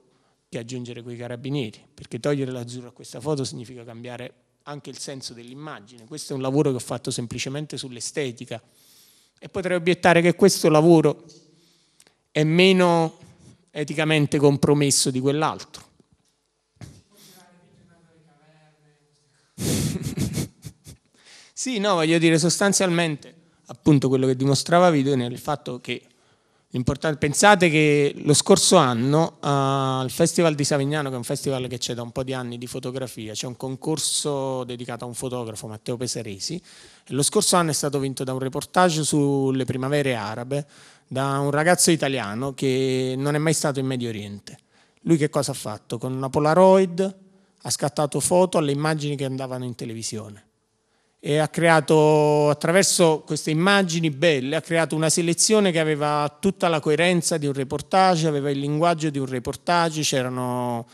che aggiungere quei carabinieri, perché togliere l'azzurro a questa foto significa cambiare anche il senso dell'immagine. Questo è un lavoro che ho fatto semplicemente sull'estetica e potrei obiettare che questo lavoro è meno eticamente compromesso di quell'altro. sì, no, voglio dire sostanzialmente appunto quello che dimostrava Vito il fatto che pensate che lo scorso anno al eh, Festival di Savignano, che è un festival che c'è da un po' di anni di fotografia, c'è un concorso dedicato a un fotografo, Matteo Pesaresi, e lo scorso anno è stato vinto da un reportage sulle primavere arabe da un ragazzo italiano che non è mai stato in Medio Oriente. Lui che cosa ha fatto? Con una Polaroid ha scattato foto alle immagini che andavano in televisione e ha creato attraverso queste immagini belle, ha creato una selezione che aveva tutta la coerenza di un reportage, aveva il linguaggio di un reportage, c'erano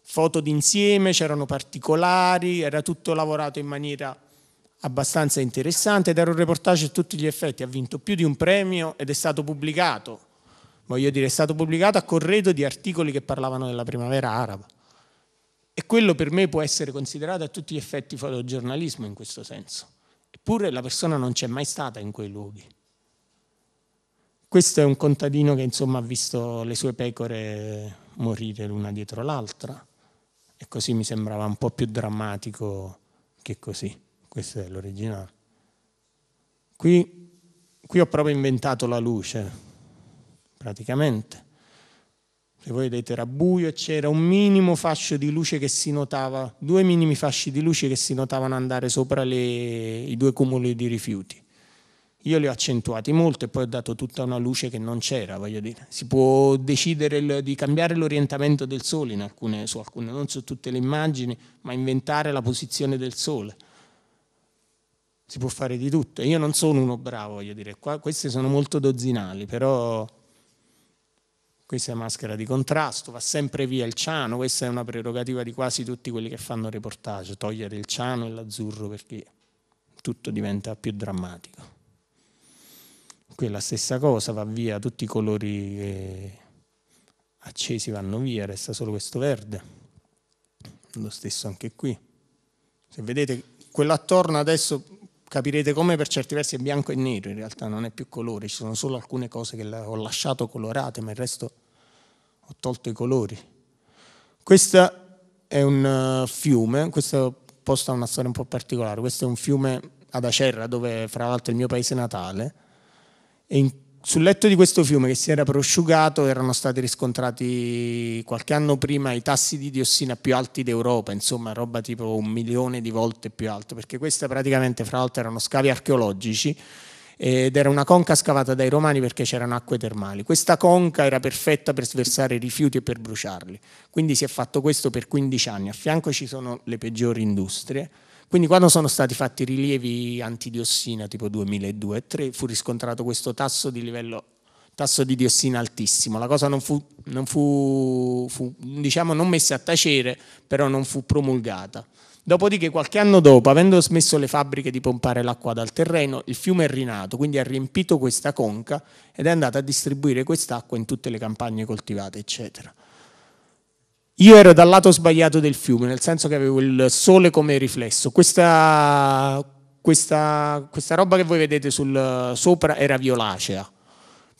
foto d'insieme, c'erano particolari, era tutto lavorato in maniera abbastanza interessante ed era un reportage a tutti gli effetti, ha vinto più di un premio ed è stato pubblicato, voglio dire, è stato pubblicato a corredo di articoli che parlavano della primavera araba. E quello per me può essere considerato a tutti gli effetti fotogiornalismo in questo senso. Eppure la persona non c'è mai stata in quei luoghi. Questo è un contadino che insomma ha visto le sue pecore morire l'una dietro l'altra e così mi sembrava un po' più drammatico che così questo è l'originale. Qui, qui ho proprio inventato la luce, praticamente. Se voi vedete era buio e c'era un minimo fascio di luce che si notava, due minimi fasci di luce che si notavano andare sopra le, i due cumuli di rifiuti. Io li ho accentuati molto e poi ho dato tutta una luce che non c'era, voglio dire. Si può decidere di cambiare l'orientamento del sole alcune, su alcune, non su tutte le immagini, ma inventare la posizione del sole si può fare di tutto. Io non sono uno bravo, voglio dire, qua, queste sono molto dozzinali, però questa è maschera di contrasto, va sempre via il ciano, questa è una prerogativa di quasi tutti quelli che fanno reportage, togliere il ciano e l'azzurro perché tutto diventa più drammatico. Qui è la stessa cosa, va via tutti i colori accesi vanno via, resta solo questo verde. Lo stesso anche qui. Se vedete quello attorno adesso capirete come per certi versi è bianco e nero, in realtà non è più colore, ci sono solo alcune cose che ho lasciato colorate, ma il resto ho tolto i colori. Questo è un eh, fiume, questo posto ha una storia un po' particolare, questo è un fiume ad Acerra dove fra l'altro è il mio paese natale e in sul letto di questo fiume che si era prosciugato erano stati riscontrati qualche anno prima i tassi di diossina più alti d'Europa, insomma roba tipo un milione di volte più alto, perché questa praticamente fra l'altro erano scavi archeologici ed era una conca scavata dai romani perché c'erano acque termali. Questa conca era perfetta per sversare rifiuti e per bruciarli, quindi si è fatto questo per 15 anni, a fianco ci sono le peggiori industrie quindi quando sono stati fatti rilievi antidiossina tipo 2002-2003 fu riscontrato questo tasso di livello tasso di diossina altissimo. La cosa non fu, non fu, fu diciamo, non messa a tacere, però non fu promulgata. Dopodiché, qualche anno dopo, avendo smesso le fabbriche di pompare l'acqua dal terreno, il fiume è rinato, quindi ha riempito questa conca ed è andata a distribuire quest'acqua in tutte le campagne coltivate, eccetera. Io ero dal lato sbagliato del fiume, nel senso che avevo il sole come riflesso. Questa, questa, questa roba che voi vedete sul, sopra era violacea,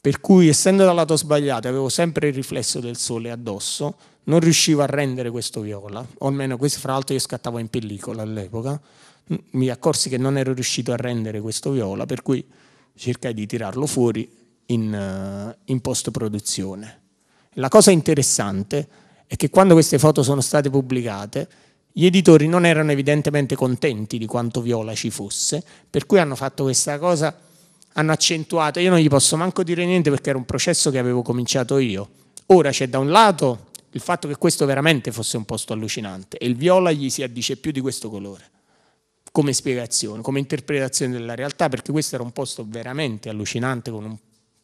per cui essendo dal lato sbagliato avevo sempre il riflesso del sole addosso, non riuscivo a rendere questo viola, o almeno questo fra l'altro io scattavo in pellicola all'epoca, mi accorsi che non ero riuscito a rendere questo viola, per cui cercai di tirarlo fuori in, eh, in post-produzione. La cosa interessante è è che quando queste foto sono state pubblicate, gli editori non erano evidentemente contenti di quanto Viola ci fosse, per cui hanno fatto questa cosa, hanno accentuato, io non gli posso manco dire niente perché era un processo che avevo cominciato io. Ora c'è da un lato il fatto che questo veramente fosse un posto allucinante e il viola gli si addice più di questo colore, come spiegazione, come interpretazione della realtà, perché questo era un posto veramente allucinante con un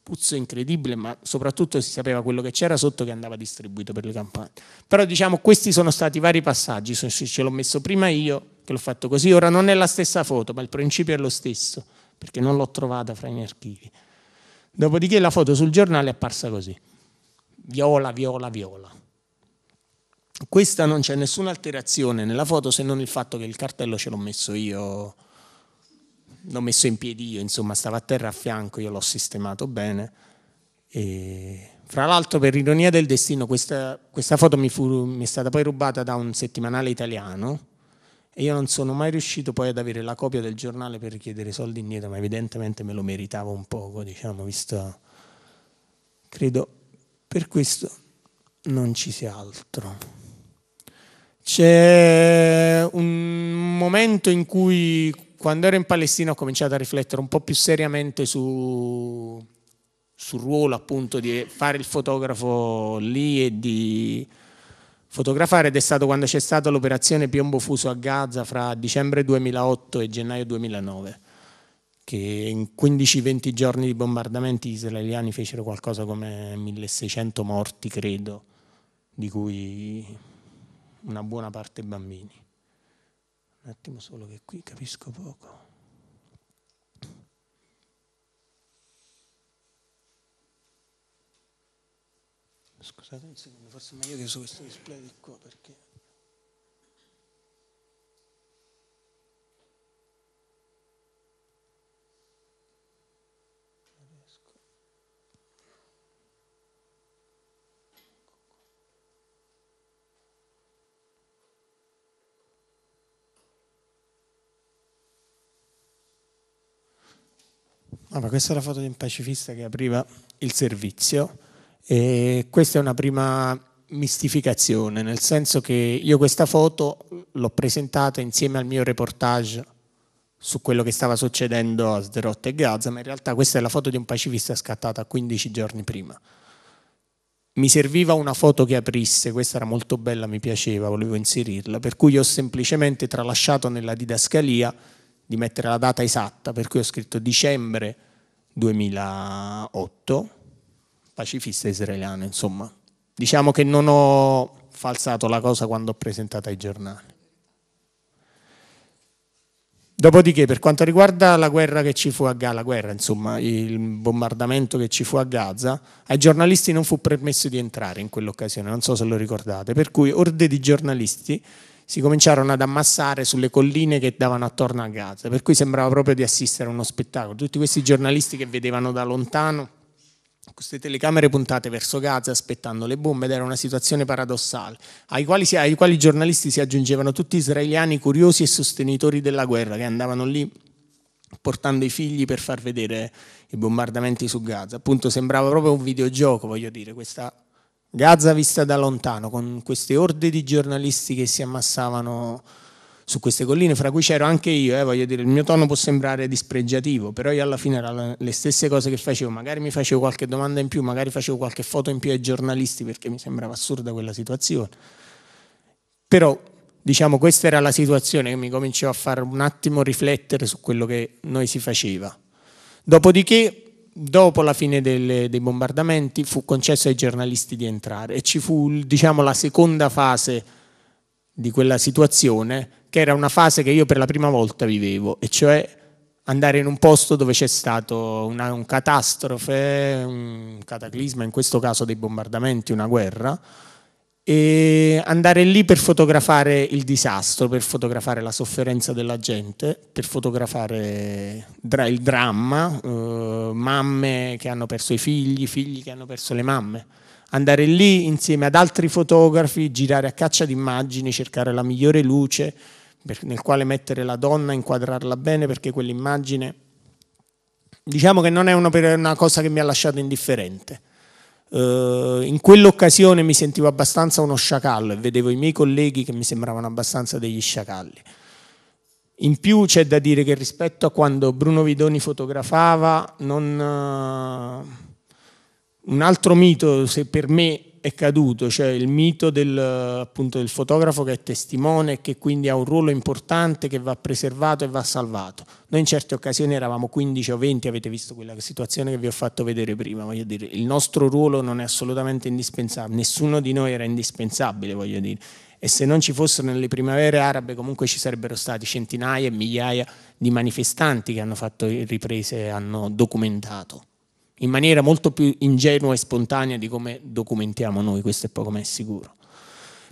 puzzo incredibile, ma soprattutto si sapeva quello che c'era sotto che andava distribuito per le campagne. Però diciamo questi sono stati vari passaggi, ce l'ho messo prima io, che l'ho fatto così, ora non è la stessa foto, ma il principio è lo stesso, perché non l'ho trovata fra i miei archivi. Dopodiché la foto sul giornale è apparsa così, viola, viola, viola. Questa non c'è nessuna alterazione nella foto se non il fatto che il cartello ce l'ho messo io l'ho messo in piedi io, insomma stava a terra a fianco, io l'ho sistemato bene. E fra l'altro per ironia del destino questa, questa foto mi, fu, mi è stata poi rubata da un settimanale italiano e io non sono mai riuscito poi ad avere la copia del giornale per chiedere soldi indietro, ma evidentemente me lo meritavo un poco, diciamo, visto... Credo per questo non ci sia altro. C'è un momento in cui quando ero in Palestina ho cominciato a riflettere un po' più seriamente su, sul ruolo appunto di fare il fotografo lì e di fotografare ed è stato quando c'è stata l'operazione Piombo Fuso a Gaza fra dicembre 2008 e gennaio 2009 che in 15-20 giorni di bombardamenti gli israeliani fecero qualcosa come 1600 morti credo di cui una buona parte bambini un attimo solo che qui capisco poco. Scusate un secondo, forse meglio che su questo display di qua perché... Ah, questa è la foto di un pacifista che apriva il servizio e questa è una prima mistificazione, nel senso che io questa foto l'ho presentata insieme al mio reportage su quello che stava succedendo a Sderot e Gaza, ma in realtà questa è la foto di un pacifista scattata 15 giorni prima. Mi serviva una foto che aprisse, questa era molto bella, mi piaceva, volevo inserirla, per cui ho semplicemente tralasciato nella didascalia di mettere la data esatta, per cui ho scritto dicembre 2008, pacifista israeliano, insomma. Diciamo che non ho falsato la cosa quando ho presentato ai giornali. Dopodiché, per quanto riguarda la guerra che ci fu a Gaza, la guerra, insomma, il bombardamento che ci fu a Gaza, ai giornalisti non fu permesso di entrare in quell'occasione, non so se lo ricordate, per cui orde di giornalisti si cominciarono ad ammassare sulle colline che davano attorno a Gaza, per cui sembrava proprio di assistere a uno spettacolo. Tutti questi giornalisti che vedevano da lontano queste telecamere puntate verso Gaza aspettando le bombe ed era una situazione paradossale, ai quali, si, ai quali giornalisti si aggiungevano tutti israeliani curiosi e sostenitori della guerra che andavano lì portando i figli per far vedere i bombardamenti su Gaza. Appunto sembrava proprio un videogioco, voglio dire, questa Gaza vista da lontano, con queste orde di giornalisti che si ammassavano su queste colline, fra cui c'ero anche io, eh, voglio dire, il mio tono può sembrare dispregiativo, però io alla fine erano le stesse cose che facevo, magari mi facevo qualche domanda in più, magari facevo qualche foto in più ai giornalisti perché mi sembrava assurda quella situazione. Però diciamo questa era la situazione che mi cominciò a far un attimo riflettere su quello che noi si faceva. Dopodiché Dopo la fine delle, dei bombardamenti fu concesso ai giornalisti di entrare e ci fu diciamo, la seconda fase di quella situazione, che era una fase che io per la prima volta vivevo, e cioè andare in un posto dove c'è stato una un catastrofe, un cataclisma, in questo caso dei bombardamenti, una guerra, e andare lì per fotografare il disastro, per fotografare la sofferenza della gente, per fotografare il dramma, eh, mamme che hanno perso i figli, figli che hanno perso le mamme. Andare lì insieme ad altri fotografi, girare a caccia di immagini, cercare la migliore luce per, nel quale mettere la donna, inquadrarla bene perché quell'immagine diciamo che non è una, una cosa che mi ha lasciato indifferente Uh, in quell'occasione mi sentivo abbastanza uno sciacallo e vedevo i miei colleghi che mi sembravano abbastanza degli sciacalli. In più c'è da dire che rispetto a quando Bruno Vidoni fotografava, non, uh, un altro mito se per me è caduto, cioè il mito del, appunto, del fotografo che è testimone e che quindi ha un ruolo importante che va preservato e va salvato. Noi in certe occasioni eravamo 15 o 20, avete visto quella situazione che vi ho fatto vedere prima, voglio dire, il nostro ruolo non è assolutamente indispensabile, nessuno di noi era indispensabile, voglio dire e se non ci fossero nelle primavere arabe comunque ci sarebbero stati centinaia e migliaia di manifestanti che hanno fatto riprese e hanno documentato in maniera molto più ingenua e spontanea di come documentiamo noi, questo è poco ma è sicuro.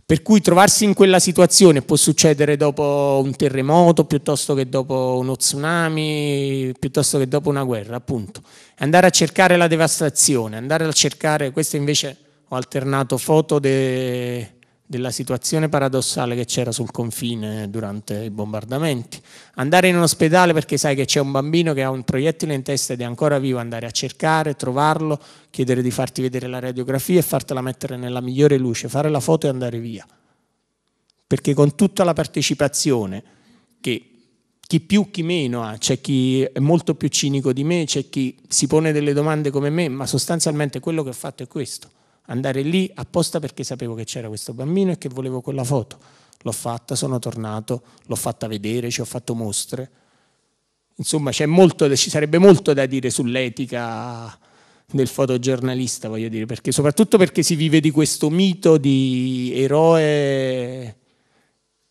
Per cui trovarsi in quella situazione può succedere dopo un terremoto, piuttosto che dopo uno tsunami, piuttosto che dopo una guerra, appunto. Andare a cercare la devastazione, andare a cercare, questo invece ho alternato foto de, della situazione paradossale che c'era sul confine durante i bombardamenti. Andare in un ospedale perché sai che c'è un bambino che ha un proiettile in testa ed è ancora vivo, andare a cercare, trovarlo, chiedere di farti vedere la radiografia e fartela mettere nella migliore luce, fare la foto e andare via. Perché con tutta la partecipazione, che chi più chi meno ha, c'è chi è molto più cinico di me, c'è chi si pone delle domande come me, ma sostanzialmente quello che ho fatto è questo andare lì apposta perché sapevo che c'era questo bambino e che volevo quella foto. L'ho fatta, sono tornato, l'ho fatta vedere, ci ho fatto mostre. Insomma, molto, ci sarebbe molto da dire sull'etica del fotogiornalista, voglio dire, perché, soprattutto perché si vive di questo mito di eroe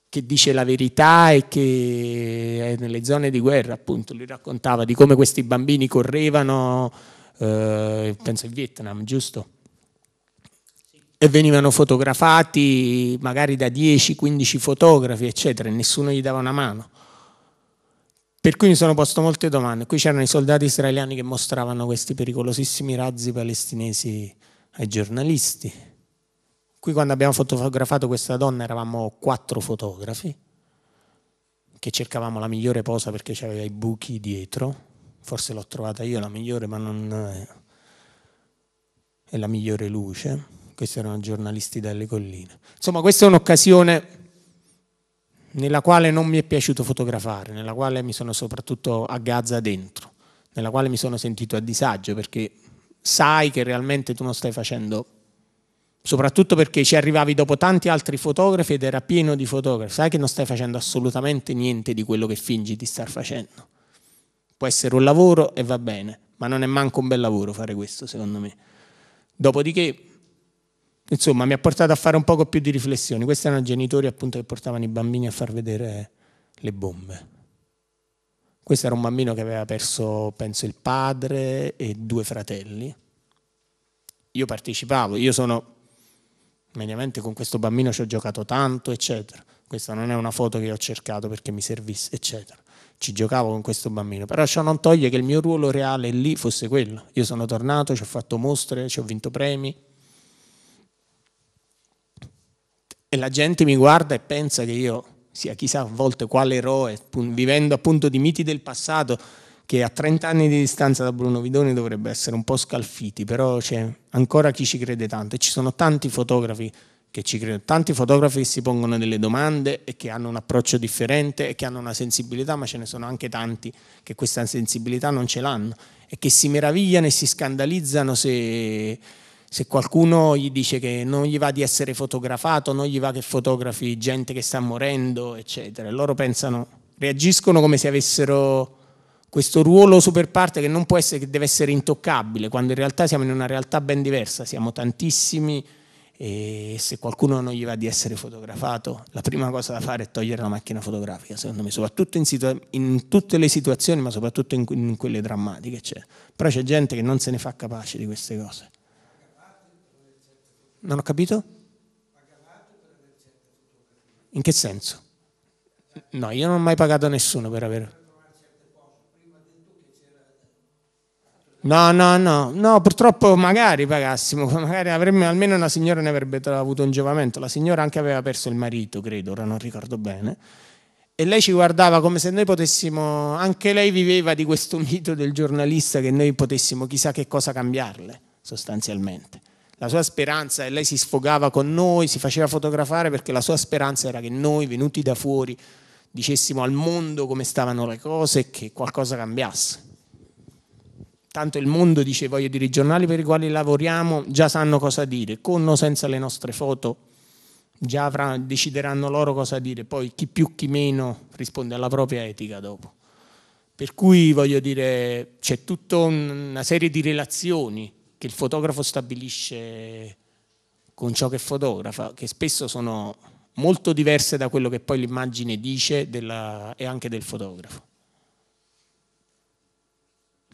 che dice la verità e che è nelle zone di guerra, appunto, lui raccontava di come questi bambini correvano, eh, penso in Vietnam, giusto? e venivano fotografati magari da 10-15 fotografi, eccetera, e nessuno gli dava una mano. Per cui mi sono posto molte domande. Qui c'erano i soldati israeliani che mostravano questi pericolosissimi razzi palestinesi ai giornalisti. Qui quando abbiamo fotografato questa donna eravamo quattro fotografi che cercavamo la migliore posa perché c'aveva i buchi dietro. Forse l'ho trovata io la migliore, ma non è la migliore luce questi erano giornalisti dalle colline. Insomma, questa è un'occasione nella quale non mi è piaciuto fotografare, nella quale mi sono soprattutto a Gaza dentro, nella quale mi sono sentito a disagio perché sai che realmente tu non stai facendo, soprattutto perché ci arrivavi dopo tanti altri fotografi ed era pieno di fotografi, sai che non stai facendo assolutamente niente di quello che fingi di star facendo. Può essere un lavoro e va bene, ma non è manco un bel lavoro fare questo secondo me. Dopodiché insomma mi ha portato a fare un poco più di riflessioni. Questi erano i genitori appunto che portavano i bambini a far vedere le bombe. Questo era un bambino che aveva perso, penso, il padre e due fratelli. Io partecipavo, io sono mediamente con questo bambino ci ho giocato tanto, eccetera. Questa non è una foto che ho cercato perché mi servisse, eccetera. Ci giocavo con questo bambino, però ciò non toglie che il mio ruolo reale lì fosse quello. Io sono tornato, ci ho fatto mostre, ci ho vinto premi, e la gente mi guarda e pensa che io sia chissà a volte quale eroe, vivendo appunto di miti del passato che a 30 anni di distanza da Bruno Vidoni dovrebbe essere un po' scalfiti, però c'è ancora chi ci crede tanto e ci sono tanti fotografi che ci credono, tanti fotografi che si pongono delle domande e che hanno un approccio differente e che hanno una sensibilità, ma ce ne sono anche tanti che questa sensibilità non ce l'hanno e che si meravigliano e si scandalizzano se se qualcuno gli dice che non gli va di essere fotografato, non gli va che fotografi gente che sta morendo, eccetera, loro pensano, reagiscono come se avessero questo ruolo super parte che non può essere, che deve essere intoccabile, quando in realtà siamo in una realtà ben diversa, siamo tantissimi e se qualcuno non gli va di essere fotografato, la prima cosa da fare è togliere la macchina fotografica, secondo me, soprattutto in, situa- in tutte le situazioni, ma soprattutto in, in quelle drammatiche. Cioè. Però c'è gente che non se ne fa capace di queste cose. Non ho capito? In che senso? No, io non ho mai pagato nessuno per avere... No, no, no, no, purtroppo magari pagassimo, magari avremmo, almeno una signora ne avrebbe avuto un giovamento, la signora anche aveva perso il marito, credo, ora non ricordo bene, e lei ci guardava come se noi potessimo, anche lei viveva di questo mito del giornalista che noi potessimo chissà che cosa cambiarle, sostanzialmente. La sua speranza, e lei si sfogava con noi, si faceva fotografare perché la sua speranza era che noi, venuti da fuori, dicessimo al mondo come stavano le cose e che qualcosa cambiasse. Tanto il mondo, dice, voglio dire, i giornali per i quali lavoriamo già sanno cosa dire, con o senza le nostre foto, già avrà, decideranno loro cosa dire, poi chi più chi meno risponde alla propria etica dopo. Per cui voglio dire, c'è tutta una serie di relazioni che il fotografo stabilisce con ciò che fotografa, che spesso sono molto diverse da quello che poi l'immagine dice della, e anche del fotografo.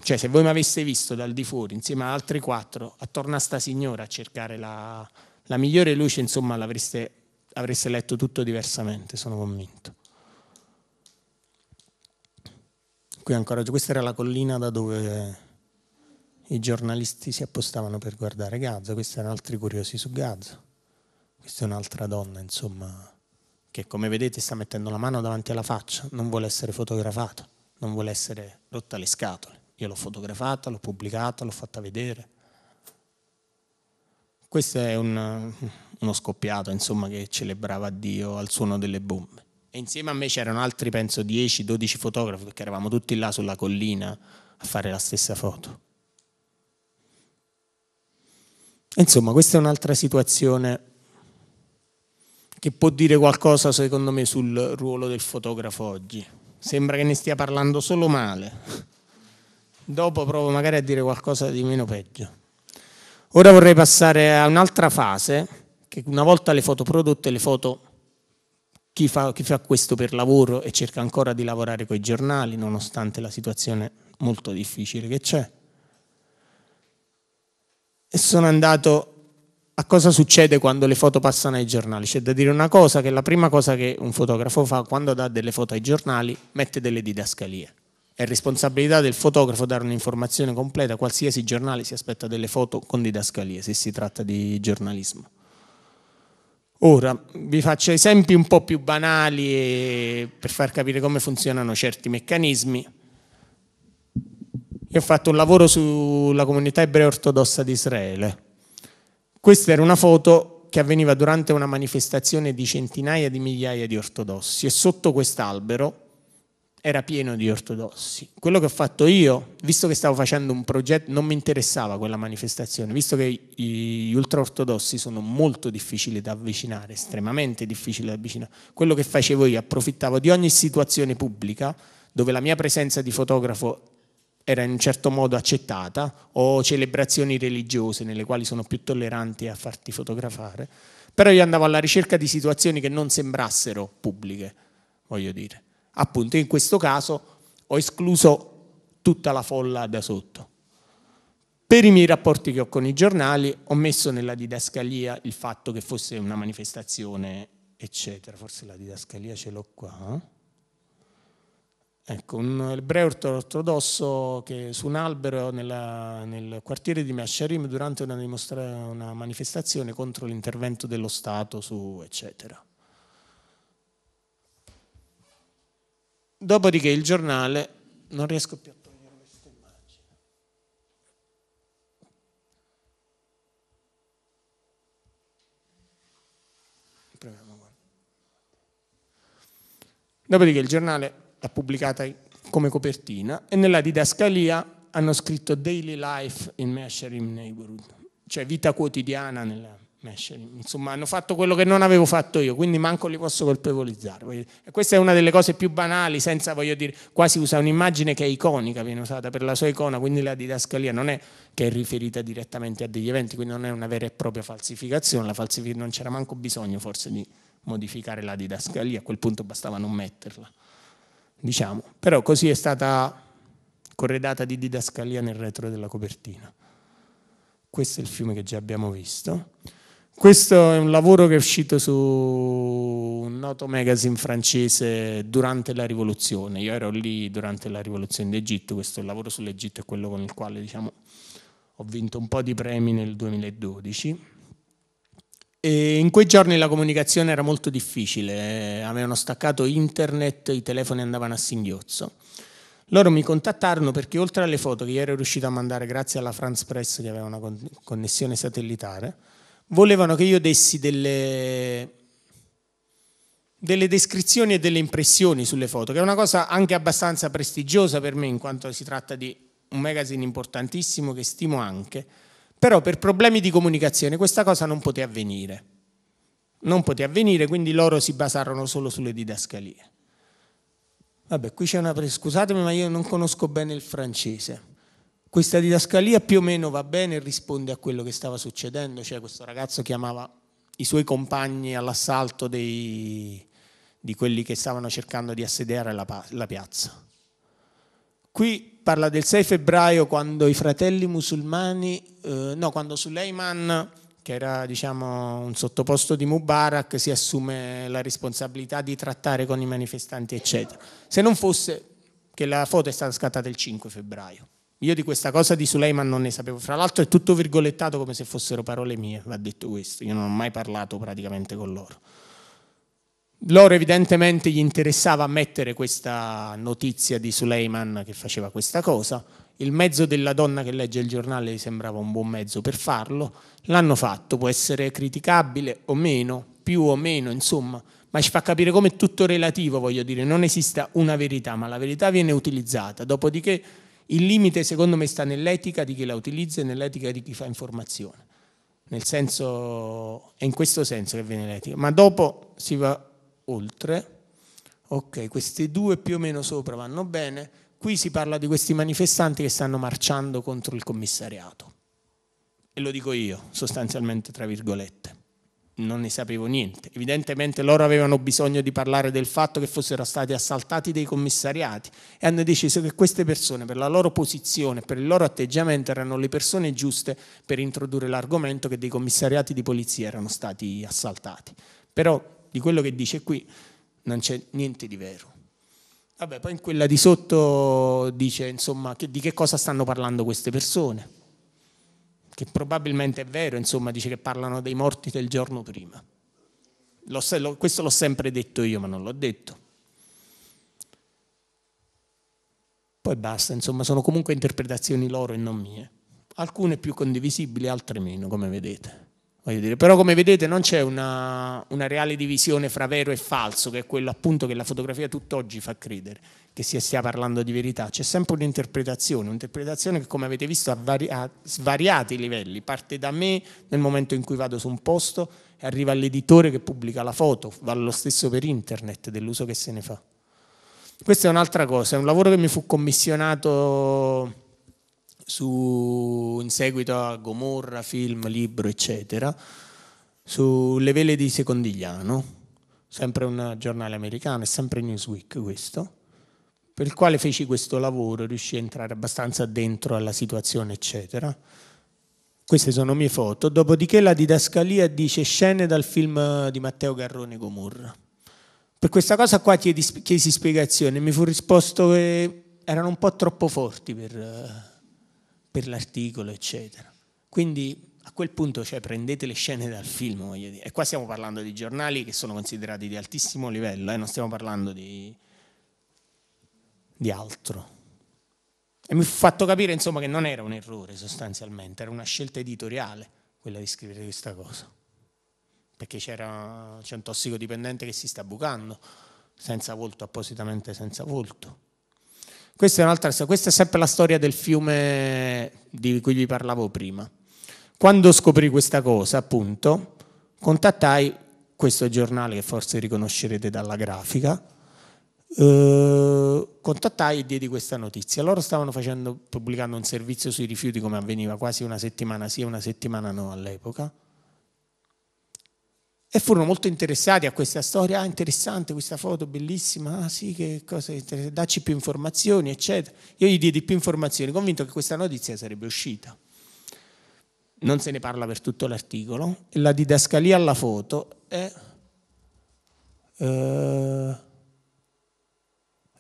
Cioè se voi mi aveste visto dal di fuori insieme ad altri quattro attorno a sta signora a cercare la, la migliore luce, insomma l'avreste avreste letto tutto diversamente, sono convinto. Qui ancora, questa era la collina da dove i giornalisti si appostavano per guardare Gaza, questi erano altri curiosi su Gaza, questa è un'altra donna, insomma, che come vedete sta mettendo la mano davanti alla faccia, non vuole essere fotografata, non vuole essere rotta le scatole. Io l'ho fotografata, l'ho pubblicata, l'ho fatta vedere. Questo è un, uno scoppiato, insomma, che celebrava Dio al suono delle bombe. E insieme a me c'erano altri, penso, 10-12 fotografi, perché eravamo tutti là sulla collina a fare la stessa foto. Insomma, questa è un'altra situazione che può dire qualcosa, secondo me, sul ruolo del fotografo oggi. Sembra che ne stia parlando solo male. Dopo provo magari a dire qualcosa di meno peggio. Ora vorrei passare a un'altra fase, che una volta le foto prodotte, le foto, chi fa, chi fa questo per lavoro e cerca ancora di lavorare con i giornali, nonostante la situazione molto difficile che c'è, e sono andato a cosa succede quando le foto passano ai giornali. C'è da dire una cosa, che la prima cosa che un fotografo fa quando dà delle foto ai giornali, mette delle didascalie. È responsabilità del fotografo dare un'informazione completa, qualsiasi giornale si aspetta delle foto con didascalie, se si tratta di giornalismo. Ora, vi faccio esempi un po' più banali eh, per far capire come funzionano certi meccanismi. Io ho fatto un lavoro sulla comunità ebrea ortodossa di Israele. Questa era una foto che avveniva durante una manifestazione di centinaia di migliaia di ortodossi e sotto quest'albero era pieno di ortodossi. Quello che ho fatto io, visto che stavo facendo un progetto, non mi interessava quella manifestazione, visto che gli ultraortodossi sono molto difficili da avvicinare, estremamente difficili da avvicinare. Quello che facevo io, approfittavo di ogni situazione pubblica dove la mia presenza di fotografo era in un certo modo accettata, o celebrazioni religiose nelle quali sono più tolleranti a farti fotografare, però io andavo alla ricerca di situazioni che non sembrassero pubbliche, voglio dire. Appunto, in questo caso ho escluso tutta la folla da sotto. Per i miei rapporti che ho con i giornali ho messo nella didascalia il fatto che fosse una manifestazione, eccetera. Forse la didascalia ce l'ho qua. Ecco, un ebreo ortodosso che su un albero nella, nel quartiere di Masharim durante una, una manifestazione contro l'intervento dello Stato su eccetera. Dopodiché il giornale, non riesco più a togliere questa immagine. Proviamo qua. Dopodiché il giornale l'ha pubblicata come copertina, e nella didascalia hanno scritto Daily Life in Mesherim Neighborhood, cioè vita quotidiana nella Mesherim. Insomma, hanno fatto quello che non avevo fatto io, quindi manco li posso colpevolizzare. E questa è una delle cose più banali, senza, voglio dire, quasi usa un'immagine che è iconica, viene usata per la sua icona, quindi la didascalia non è che è riferita direttamente a degli eventi, quindi non è una vera e propria falsificazione, falsific- non c'era manco bisogno forse di modificare la didascalia, a quel punto bastava non metterla diciamo. Però così è stata corredata di didascalia nel retro della copertina. Questo è il fiume che già abbiamo visto. Questo è un lavoro che è uscito su un noto magazine francese durante la rivoluzione. Io ero lì durante la rivoluzione d'Egitto, questo è il lavoro sull'Egitto è quello con il quale diciamo, ho vinto un po' di premi nel 2012. E in quei giorni la comunicazione era molto difficile, eh, avevano staccato internet, i telefoni andavano a singhiozzo. Loro mi contattarono perché oltre alle foto che io ero riuscito a mandare grazie alla France Press che aveva una connessione satellitare, volevano che io dessi delle, delle descrizioni e delle impressioni sulle foto, che è una cosa anche abbastanza prestigiosa per me in quanto si tratta di un magazine importantissimo che stimo anche però per problemi di comunicazione questa cosa non poté avvenire. Non poté avvenire, quindi loro si basarono solo sulle didascalie. Vabbè, qui c'è una... scusatemi, ma io non conosco bene il francese. Questa didascalia più o meno va bene e risponde a quello che stava succedendo, cioè questo ragazzo chiamava i suoi compagni all'assalto dei, di quelli che stavano cercando di assediare la, la piazza. Qui parla del 6 febbraio quando i fratelli musulmani, eh, no, quando Suleiman, che era diciamo, un sottoposto di Mubarak, si assume la responsabilità di trattare con i manifestanti, eccetera. Se non fosse che la foto è stata scattata il 5 febbraio. Io di questa cosa di Suleiman non ne sapevo, fra l'altro è tutto virgolettato come se fossero parole mie, va detto questo, io non ho mai parlato praticamente con loro. Loro evidentemente gli interessava mettere questa notizia di Suleiman che faceva questa cosa, il mezzo della donna che legge il giornale gli sembrava un buon mezzo per farlo, l'hanno fatto, può essere criticabile o meno, più o meno, insomma, ma ci fa capire come è tutto relativo, voglio dire, non esista una verità, ma la verità viene utilizzata, dopodiché il limite secondo me sta nell'etica di chi la utilizza e nell'etica di chi fa informazione. Nel senso, è in questo senso che viene l'etica, ma dopo si va oltre, ok, queste due più o meno sopra vanno bene, qui si parla di questi manifestanti che stanno marciando contro il commissariato. E lo dico io, sostanzialmente tra virgolette. Non ne sapevo niente. Evidentemente loro avevano bisogno di parlare del fatto che fossero stati assaltati dei commissariati e hanno deciso che queste persone, per la loro posizione, per il loro atteggiamento, erano le persone giuste per introdurre l'argomento che dei commissariati di polizia erano stati assaltati. Però di quello che dice qui non c'è niente di vero. Vabbè, poi in quella di sotto dice insomma che, di che cosa stanno parlando queste persone, che probabilmente è vero, insomma dice che parlano dei morti del giorno prima. Lo, questo l'ho sempre detto io, ma non l'ho detto. Poi basta, insomma, sono comunque interpretazioni loro e non mie, alcune più condivisibili, altre meno, come vedete. Dire, però come vedete non c'è una, una, reale divisione fra vero e falso, che è quello appunto che la fotografia tutt'oggi fa credere, che si stia parlando di verità, c'è sempre un'interpretazione, un'interpretazione che come avete visto ha, vari, ha svariati livelli, parte da me nel momento in cui vado su un posto e arriva all'editore che pubblica la foto, vale lo stesso per internet dell'uso che se ne fa. Questa è un'altra cosa, è un lavoro che mi fu commissionato su, in seguito a Gomorra, film, libro, eccetera, su Le vele di Secondigliano, sempre un giornale americano, è sempre Newsweek questo, per il quale feci questo lavoro, riuscì a entrare abbastanza dentro alla situazione, eccetera. Queste sono mie foto. Dopodiché la didascalia dice scene dal film di Matteo Garrone Gomorra. Per questa cosa qua chiedi, chiesi spiegazione, mi fu risposto che erano un po' troppo forti per per l'articolo, eccetera. Quindi a quel punto cioè, prendete le scene dal film, voglio dire. E qua stiamo parlando di giornali che sono considerati di altissimo livello, eh? non stiamo parlando di, di altro. E mi ha fatto capire insomma che non era un errore sostanzialmente, era una scelta editoriale quella di scrivere questa cosa. Perché c'era, c'è un tossicodipendente che si sta bucando, senza volto, appositamente senza volto questa è un'altra storia, questa è sempre la storia del fiume di cui vi parlavo prima. Quando scoprì questa cosa, appunto, contattai questo giornale che forse riconoscerete dalla grafica, eh, contattai e diedi questa notizia. Loro stavano facendo, pubblicando un servizio sui rifiuti come avveniva quasi una settimana sì e una settimana no all'epoca e furono molto interessati a questa storia, ah interessante questa foto, bellissima, ah sì, che cosa, dacci più informazioni, eccetera. Io gli diedi più informazioni, convinto che questa notizia sarebbe uscita. Non se ne parla per tutto l'articolo. La didascalia alla foto è... Eh,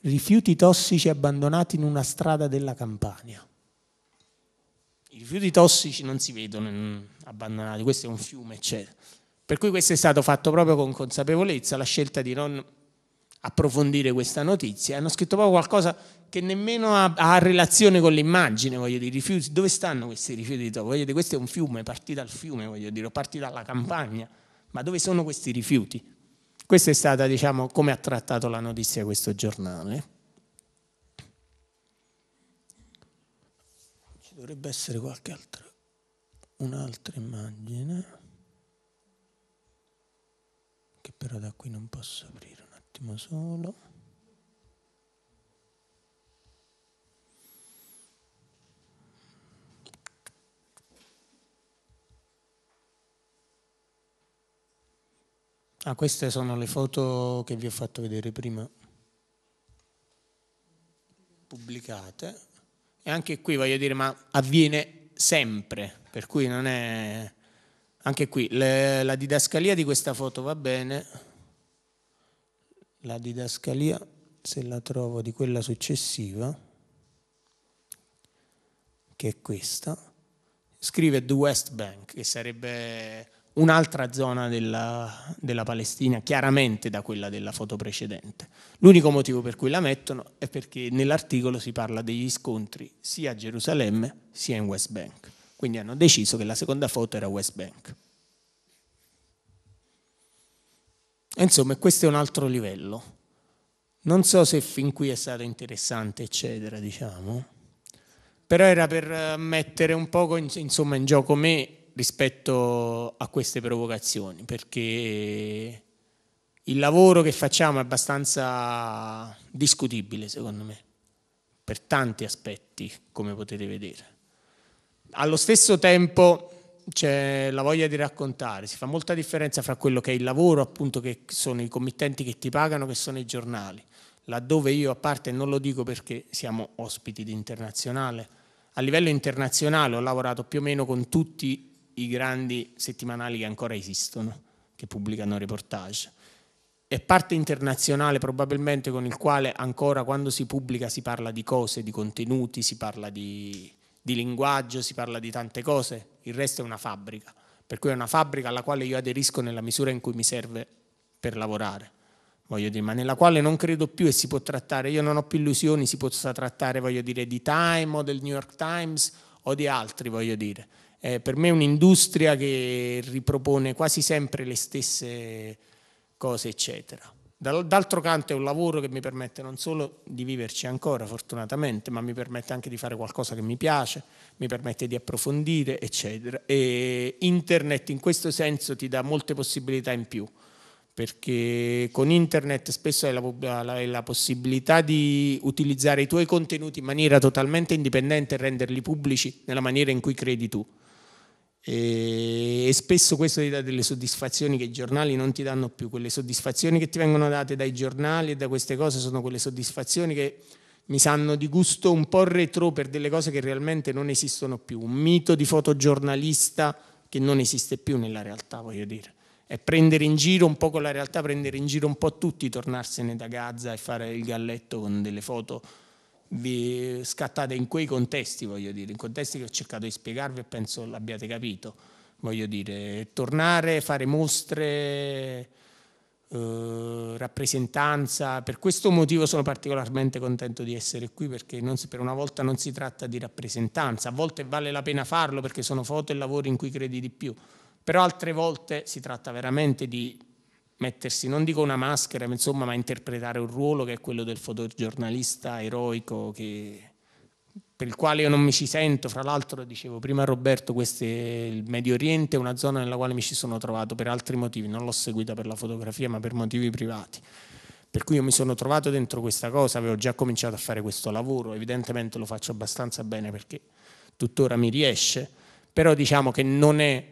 rifiuti tossici abbandonati in una strada della Campania. I rifiuti tossici non si vedono abbandonati, questo è un fiume, eccetera. Per cui questo è stato fatto proprio con consapevolezza, la scelta di non approfondire questa notizia. Hanno scritto proprio qualcosa che nemmeno ha, ha relazione con l'immagine, voglio dire, rifiuti. Dove stanno questi rifiuti? Voglio dire, questo è un fiume, parti dal fiume, voglio dire, o dalla campagna. Ma dove sono questi rifiuti? Questa è stata, diciamo, come ha trattato la notizia questo giornale. Ci dovrebbe essere qualche altra, un'altra immagine che però da qui non posso aprire un attimo solo. Ah, queste sono le foto che vi ho fatto vedere prima pubblicate e anche qui voglio dire ma avviene sempre per cui non è anche qui le, la didascalia di questa foto va bene. La didascalia, se la trovo, di quella successiva, che è questa, scrive The West Bank, che sarebbe un'altra zona della, della, Palestina, chiaramente da quella della foto precedente. L'unico motivo per cui la mettono è perché nell'articolo si parla degli scontri sia a Gerusalemme sia in West Bank. Quindi hanno deciso che la seconda foto era West Bank. Insomma, questo è un altro livello. Non so se fin qui è stato interessante, eccetera, diciamo, però era per eh, mettere un po' insomma, in gioco me rispetto a queste provocazioni, perché il lavoro che facciamo è abbastanza discutibile, secondo me, per tanti aspetti, come potete vedere allo stesso tempo c'è la voglia di raccontare, si fa molta differenza fra quello che è il lavoro, appunto che sono i committenti che ti pagano, che sono i giornali, laddove io a parte non lo dico perché siamo ospiti di internazionale, a livello internazionale ho lavorato più o meno con tutti i grandi settimanali che ancora esistono, che pubblicano reportage. È parte internazionale probabilmente con il quale ancora quando si pubblica si parla di cose, di contenuti, si parla di, di linguaggio, si parla di tante cose, il resto è una fabbrica, per cui è una fabbrica alla quale io aderisco nella misura in cui mi serve per lavorare, voglio dire, ma nella quale non credo più e si può trattare, io non ho più illusioni, si possa trattare, voglio dire, di Time o del New York Times o di altri, voglio dire. Eh, per me è un'industria che ripropone quasi sempre le stesse cose, eccetera. D'altro canto è un lavoro che mi permette non solo di viverci ancora, fortunatamente, ma mi permette anche di fare qualcosa che mi piace, mi permette di approfondire, eccetera. E internet in questo senso ti dà molte possibilità in più, perché con internet spesso hai la, la, la possibilità di utilizzare i tuoi contenuti in maniera totalmente indipendente e renderli pubblici nella maniera in cui credi tu. E, spesso questo ti dà delle soddisfazioni che i giornali non ti danno più. Quelle soddisfazioni che ti vengono date dai giornali e da queste cose sono quelle soddisfazioni che mi sanno di gusto un po' retro per delle cose che realmente non esistono più. Un mito di fotogiornalista che non esiste più nella realtà, voglio dire. È prendere in giro un po' con la realtà, prendere in giro un po' tutti, tornarsene da Gaza e fare il galletto con delle foto vi scattate in quei contesti, voglio dire, in contesti che ho cercato di spiegarvi e penso l'abbiate capito, voglio dire, tornare, fare mostre, eh, rappresentanza, per questo motivo sono particolarmente contento di essere qui perché si, per una volta non si tratta di rappresentanza, a volte vale la pena farlo perché sono foto e lavori in cui credi di più, però altre volte si tratta veramente di mettersi, non dico una maschera, ma insomma, ma interpretare un ruolo che è quello del fotogiornalista eroico che, per il quale io non mi ci sento, fra l'altro dicevo prima Roberto, questo è il Medio Oriente, una zona nella quale mi ci sono trovato per altri motivi, non l'ho seguita per la fotografia ma per motivi privati. Per cui io mi sono trovato dentro questa cosa, avevo già cominciato a fare questo lavoro, evidentemente lo faccio abbastanza bene perché tuttora mi riesce, però diciamo che non è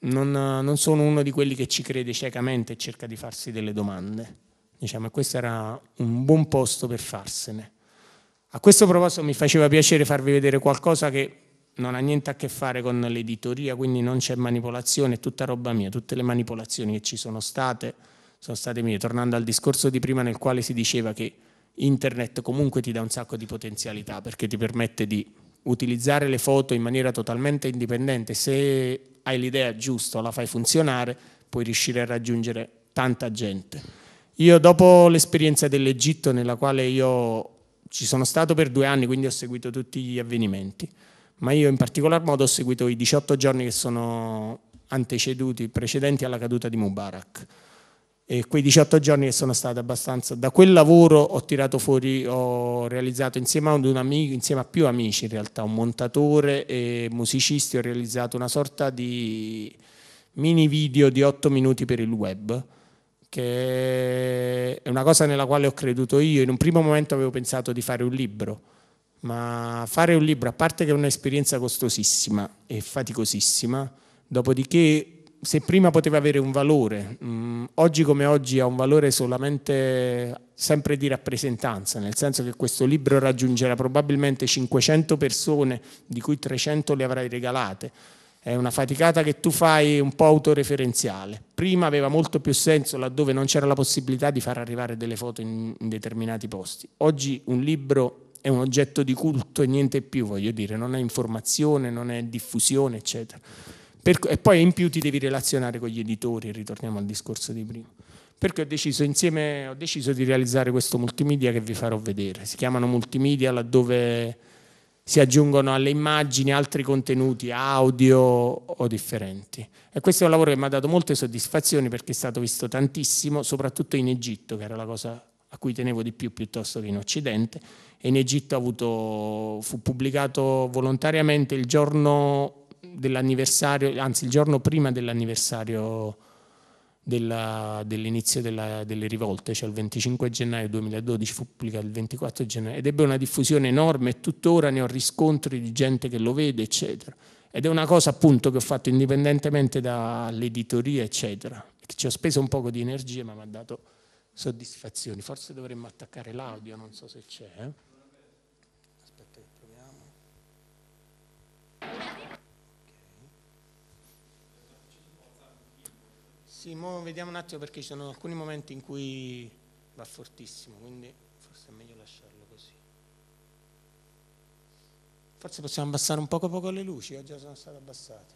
non, non, sono uno di quelli che ci crede ciecamente e cerca di farsi delle domande. Diciamo, questo era un buon posto per farsene. A questo proposito mi faceva piacere farvi vedere qualcosa che non ha niente a che fare con l'editoria, quindi non c'è manipolazione, è tutta roba mia, tutte le manipolazioni che ci sono state sono state mie. Tornando al discorso di prima nel quale si diceva che internet comunque ti dà un sacco di potenzialità perché ti permette di utilizzare le foto in maniera totalmente indipendente. Se hai l'idea giusta, la fai funzionare, puoi riuscire a raggiungere tanta gente. Io dopo l'esperienza dell'Egitto nella quale io ci sono stato per due anni, quindi ho seguito tutti gli avvenimenti, ma io in particolar modo ho seguito i 18 giorni che sono anteceduti, precedenti alla caduta di Mubarak e quei 18 giorni che sono stati abbastanza... Da quel lavoro ho tirato fuori, ho realizzato insieme ad un amico, insieme a più amici in realtà, un montatore e musicisti, ho realizzato una sorta di mini video di 8 minuti per il web, che è una cosa nella quale ho creduto io. In un primo momento avevo pensato di fare un libro, ma fare un libro, a parte che è un'esperienza costosissima e faticosissima, dopodiché se prima poteva avere un valore, mh, mm, oggi come oggi ha un valore solamente sempre di rappresentanza, nel senso che questo libro raggiungerà probabilmente 500 persone, di cui 300 le avrai regalate. È una faticata che tu fai un po' autoreferenziale. Prima aveva molto più senso laddove non c'era la possibilità di far arrivare delle foto in, in determinati posti. Oggi un libro è un oggetto di culto e niente più, voglio dire, non è informazione, non è diffusione, eccetera. Per, e poi in più ti devi relazionare con gli editori, ritorniamo al discorso di prima. Perché ho deciso, insieme, ho deciso di realizzare questo multimedia che vi farò vedere. Si chiamano multimedia laddove si aggiungono alle immagini altri contenuti audio o differenti. E questo è un lavoro che mi ha dato molte soddisfazioni perché è stato visto tantissimo, soprattutto in Egitto, che era la cosa a cui tenevo di più piuttosto che in Occidente. E in Egitto avuto, fu pubblicato volontariamente il giorno dell'anniversario, anzi il giorno prima dell'anniversario della, dell'inizio della, delle rivolte, cioè il 25 gennaio 2012, fu pubblicato il 24 gennaio, ed ebbe una diffusione enorme e tuttora ne ho riscontri di gente che lo vede, eccetera. Ed è una cosa appunto che ho fatto indipendentemente dall'editoria, eccetera, ci ho speso un poco di energia ma mi ha dato soddisfazioni. Forse dovremmo attaccare l'audio, non so se c'è. Eh? Aspetta che proviamo. Sì, vediamo un attimo perché ci sono alcuni momenti in cui va fortissimo, quindi forse è meglio lasciarlo così. Forse possiamo abbassare un poco poco le luci, oggi eh, sono state abbassate.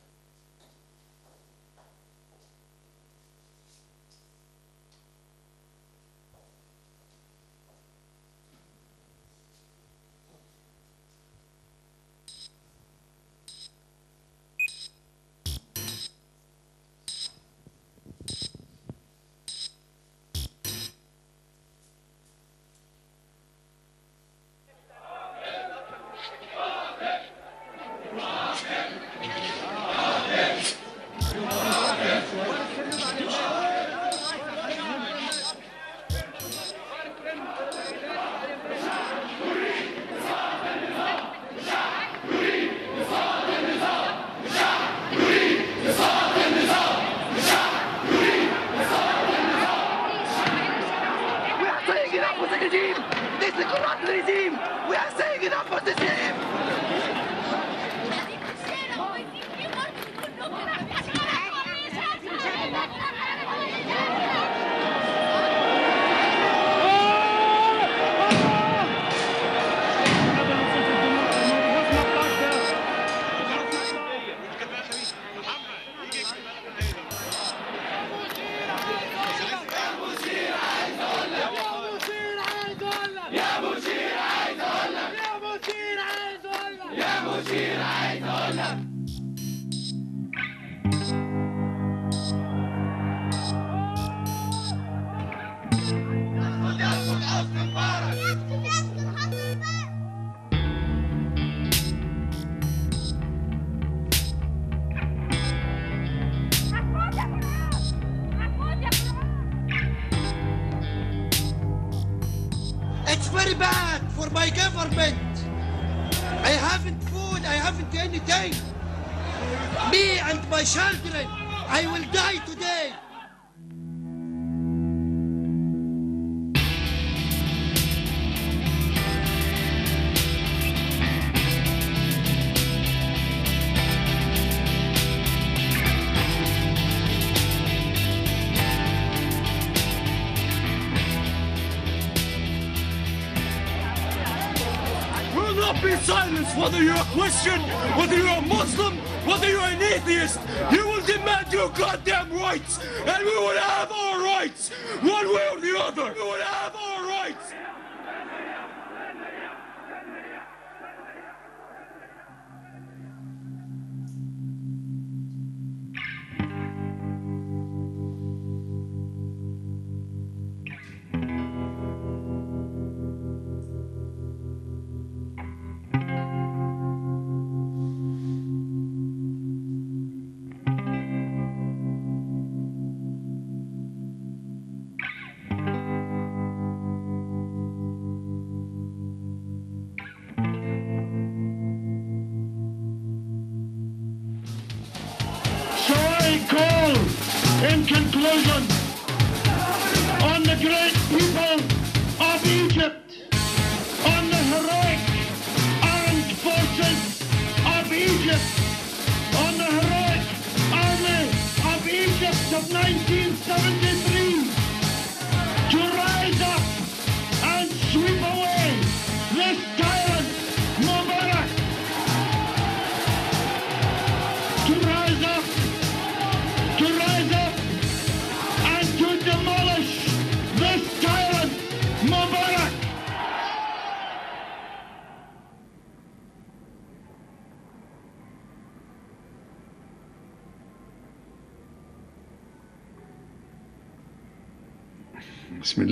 whether you're a Christian, whether you're a Muslim, whether you're an atheist, you will demand your goddamn rights, and we will have our rights, one way or the other. We will have our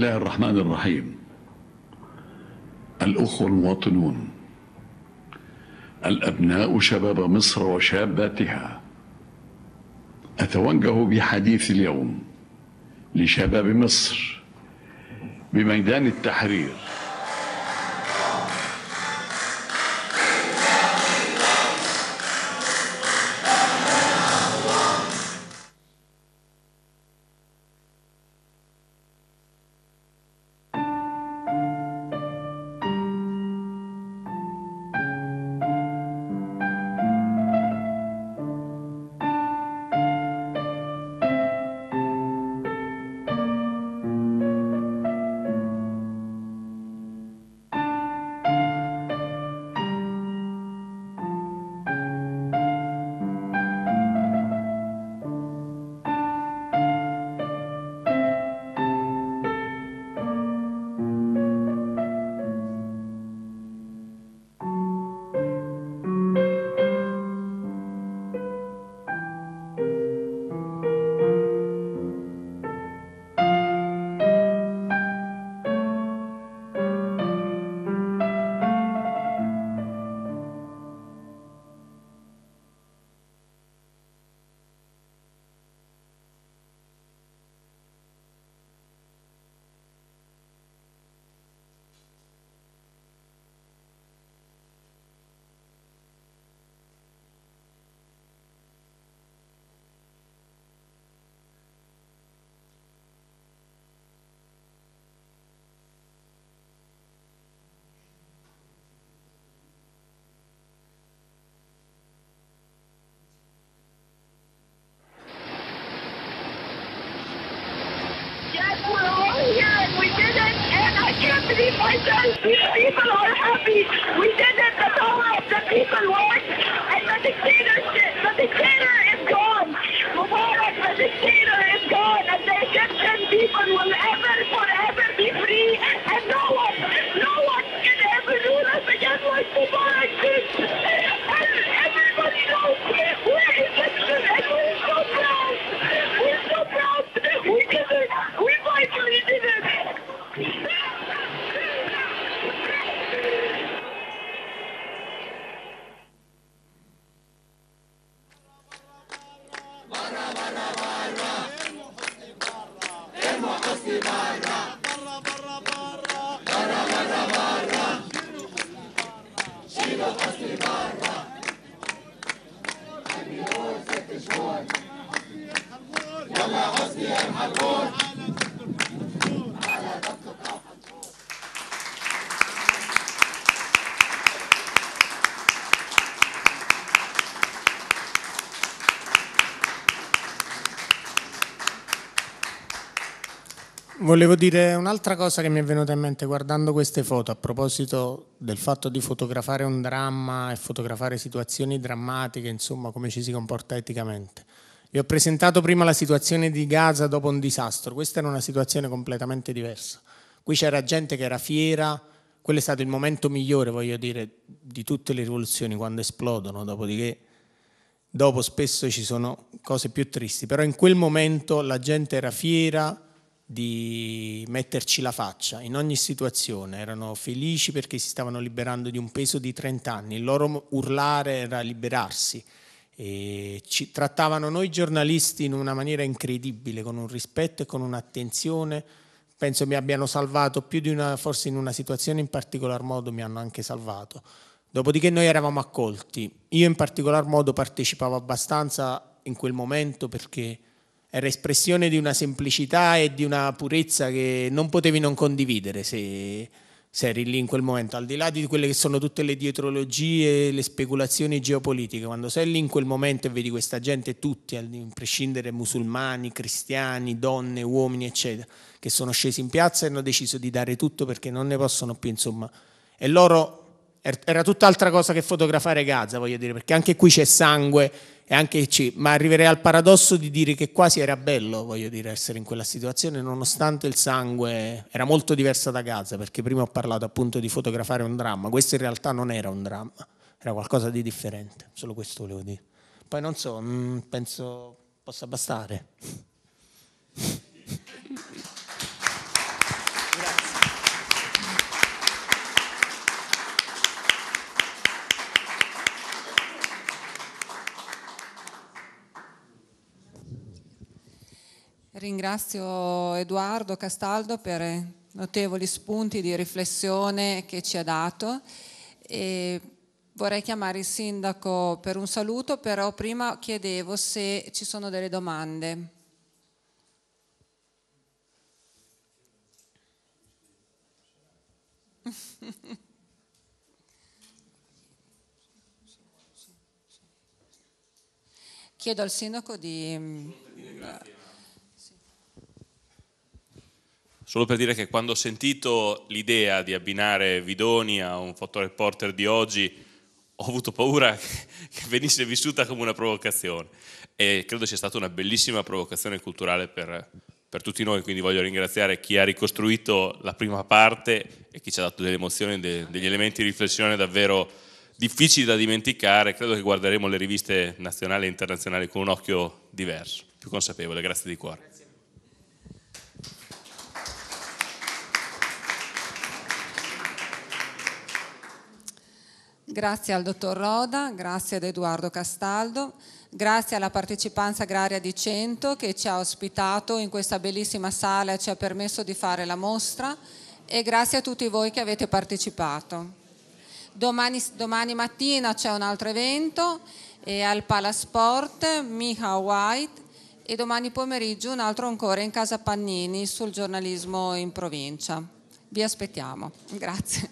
الله الرحمن الرحيم الأخوة المواطنون الأبناء شباب مصر وشاباتها أتوجه بحديث اليوم لشباب مصر بميدان التحرير Gracias. volevo dire un'altra cosa che mi è venuta in mente guardando queste foto a proposito del fatto di fotografare un dramma e fotografare situazioni drammatiche, insomma come ci si comporta eticamente. Vi ho presentato prima la situazione di Gaza dopo un disastro, questa era una situazione completamente diversa. Qui c'era gente che era fiera, quello è stato il momento migliore, voglio dire, di tutte le rivoluzioni quando esplodono, dopodiché dopo spesso ci sono cose più tristi, però in quel momento la gente era fiera di metterci la faccia in ogni situazione, erano felici perché si stavano liberando di un peso di 30 anni, il loro urlare era liberarsi e ci trattavano noi giornalisti in una maniera incredibile, con un rispetto e con un'attenzione, penso mi abbiano salvato più di una, forse in una situazione in particolar modo mi hanno anche salvato. Dopodiché noi eravamo accolti, io in particolar modo partecipavo abbastanza in quel momento perché era espressione di una semplicità e di una purezza che non potevi non condividere se, se, eri lì in quel momento, al di là di quelle che sono tutte le dietrologie, le speculazioni geopolitiche, quando sei lì in quel momento e vedi questa gente tutti, a prescindere musulmani, cristiani, donne, uomini, eccetera, che sono scesi in piazza e hanno deciso di dare tutto perché non ne possono più, insomma. E loro er, era tutt'altra cosa che fotografare Gaza, voglio dire, perché anche qui c'è sangue e anche C, ma arriverei al paradosso di dire che quasi era bello, voglio dire, essere in quella situazione, nonostante il sangue era molto diversa da Gaza, perché prima ho parlato appunto di fotografare un dramma, questo in realtà non era un dramma, era qualcosa di differente, solo questo volevo dire. Poi non so, mm, penso possa bastare. Ringrazio Edoardo Castaldo per notevoli spunti di riflessione che ci ha dato e vorrei chiamare il sindaco per un saluto, però prima chiedevo se ci sono delle domande. Chiedo al sindaco di... Mm, Solo per dire che quando ho sentito l'idea di abbinare Vidoni a un fotoreporter di oggi, ho avuto paura che venisse vissuta come una provocazione e credo sia stata una bellissima provocazione culturale per, per tutti noi, quindi voglio ringraziare chi ha ricostruito la prima parte e chi ci ha dato delle emozioni, de, degli elementi di riflessione davvero difficili da dimenticare, credo che guarderemo le riviste nazionali e internazionali con un occhio diverso, più consapevole, grazie di cuore. Grazie al dottor Roda, grazie ad Edoardo Castaldo, grazie alla partecipanza agraria di Cento che ci ha ospitato in questa bellissima sala e ci ha permesso di fare la mostra e grazie a tutti voi che avete partecipato. Domani, domani mattina c'è un altro evento eh, al Palasport, Miha White e domani pomeriggio un altro ancora in Casa Pannini sul giornalismo in provincia. Vi aspettiamo. Grazie.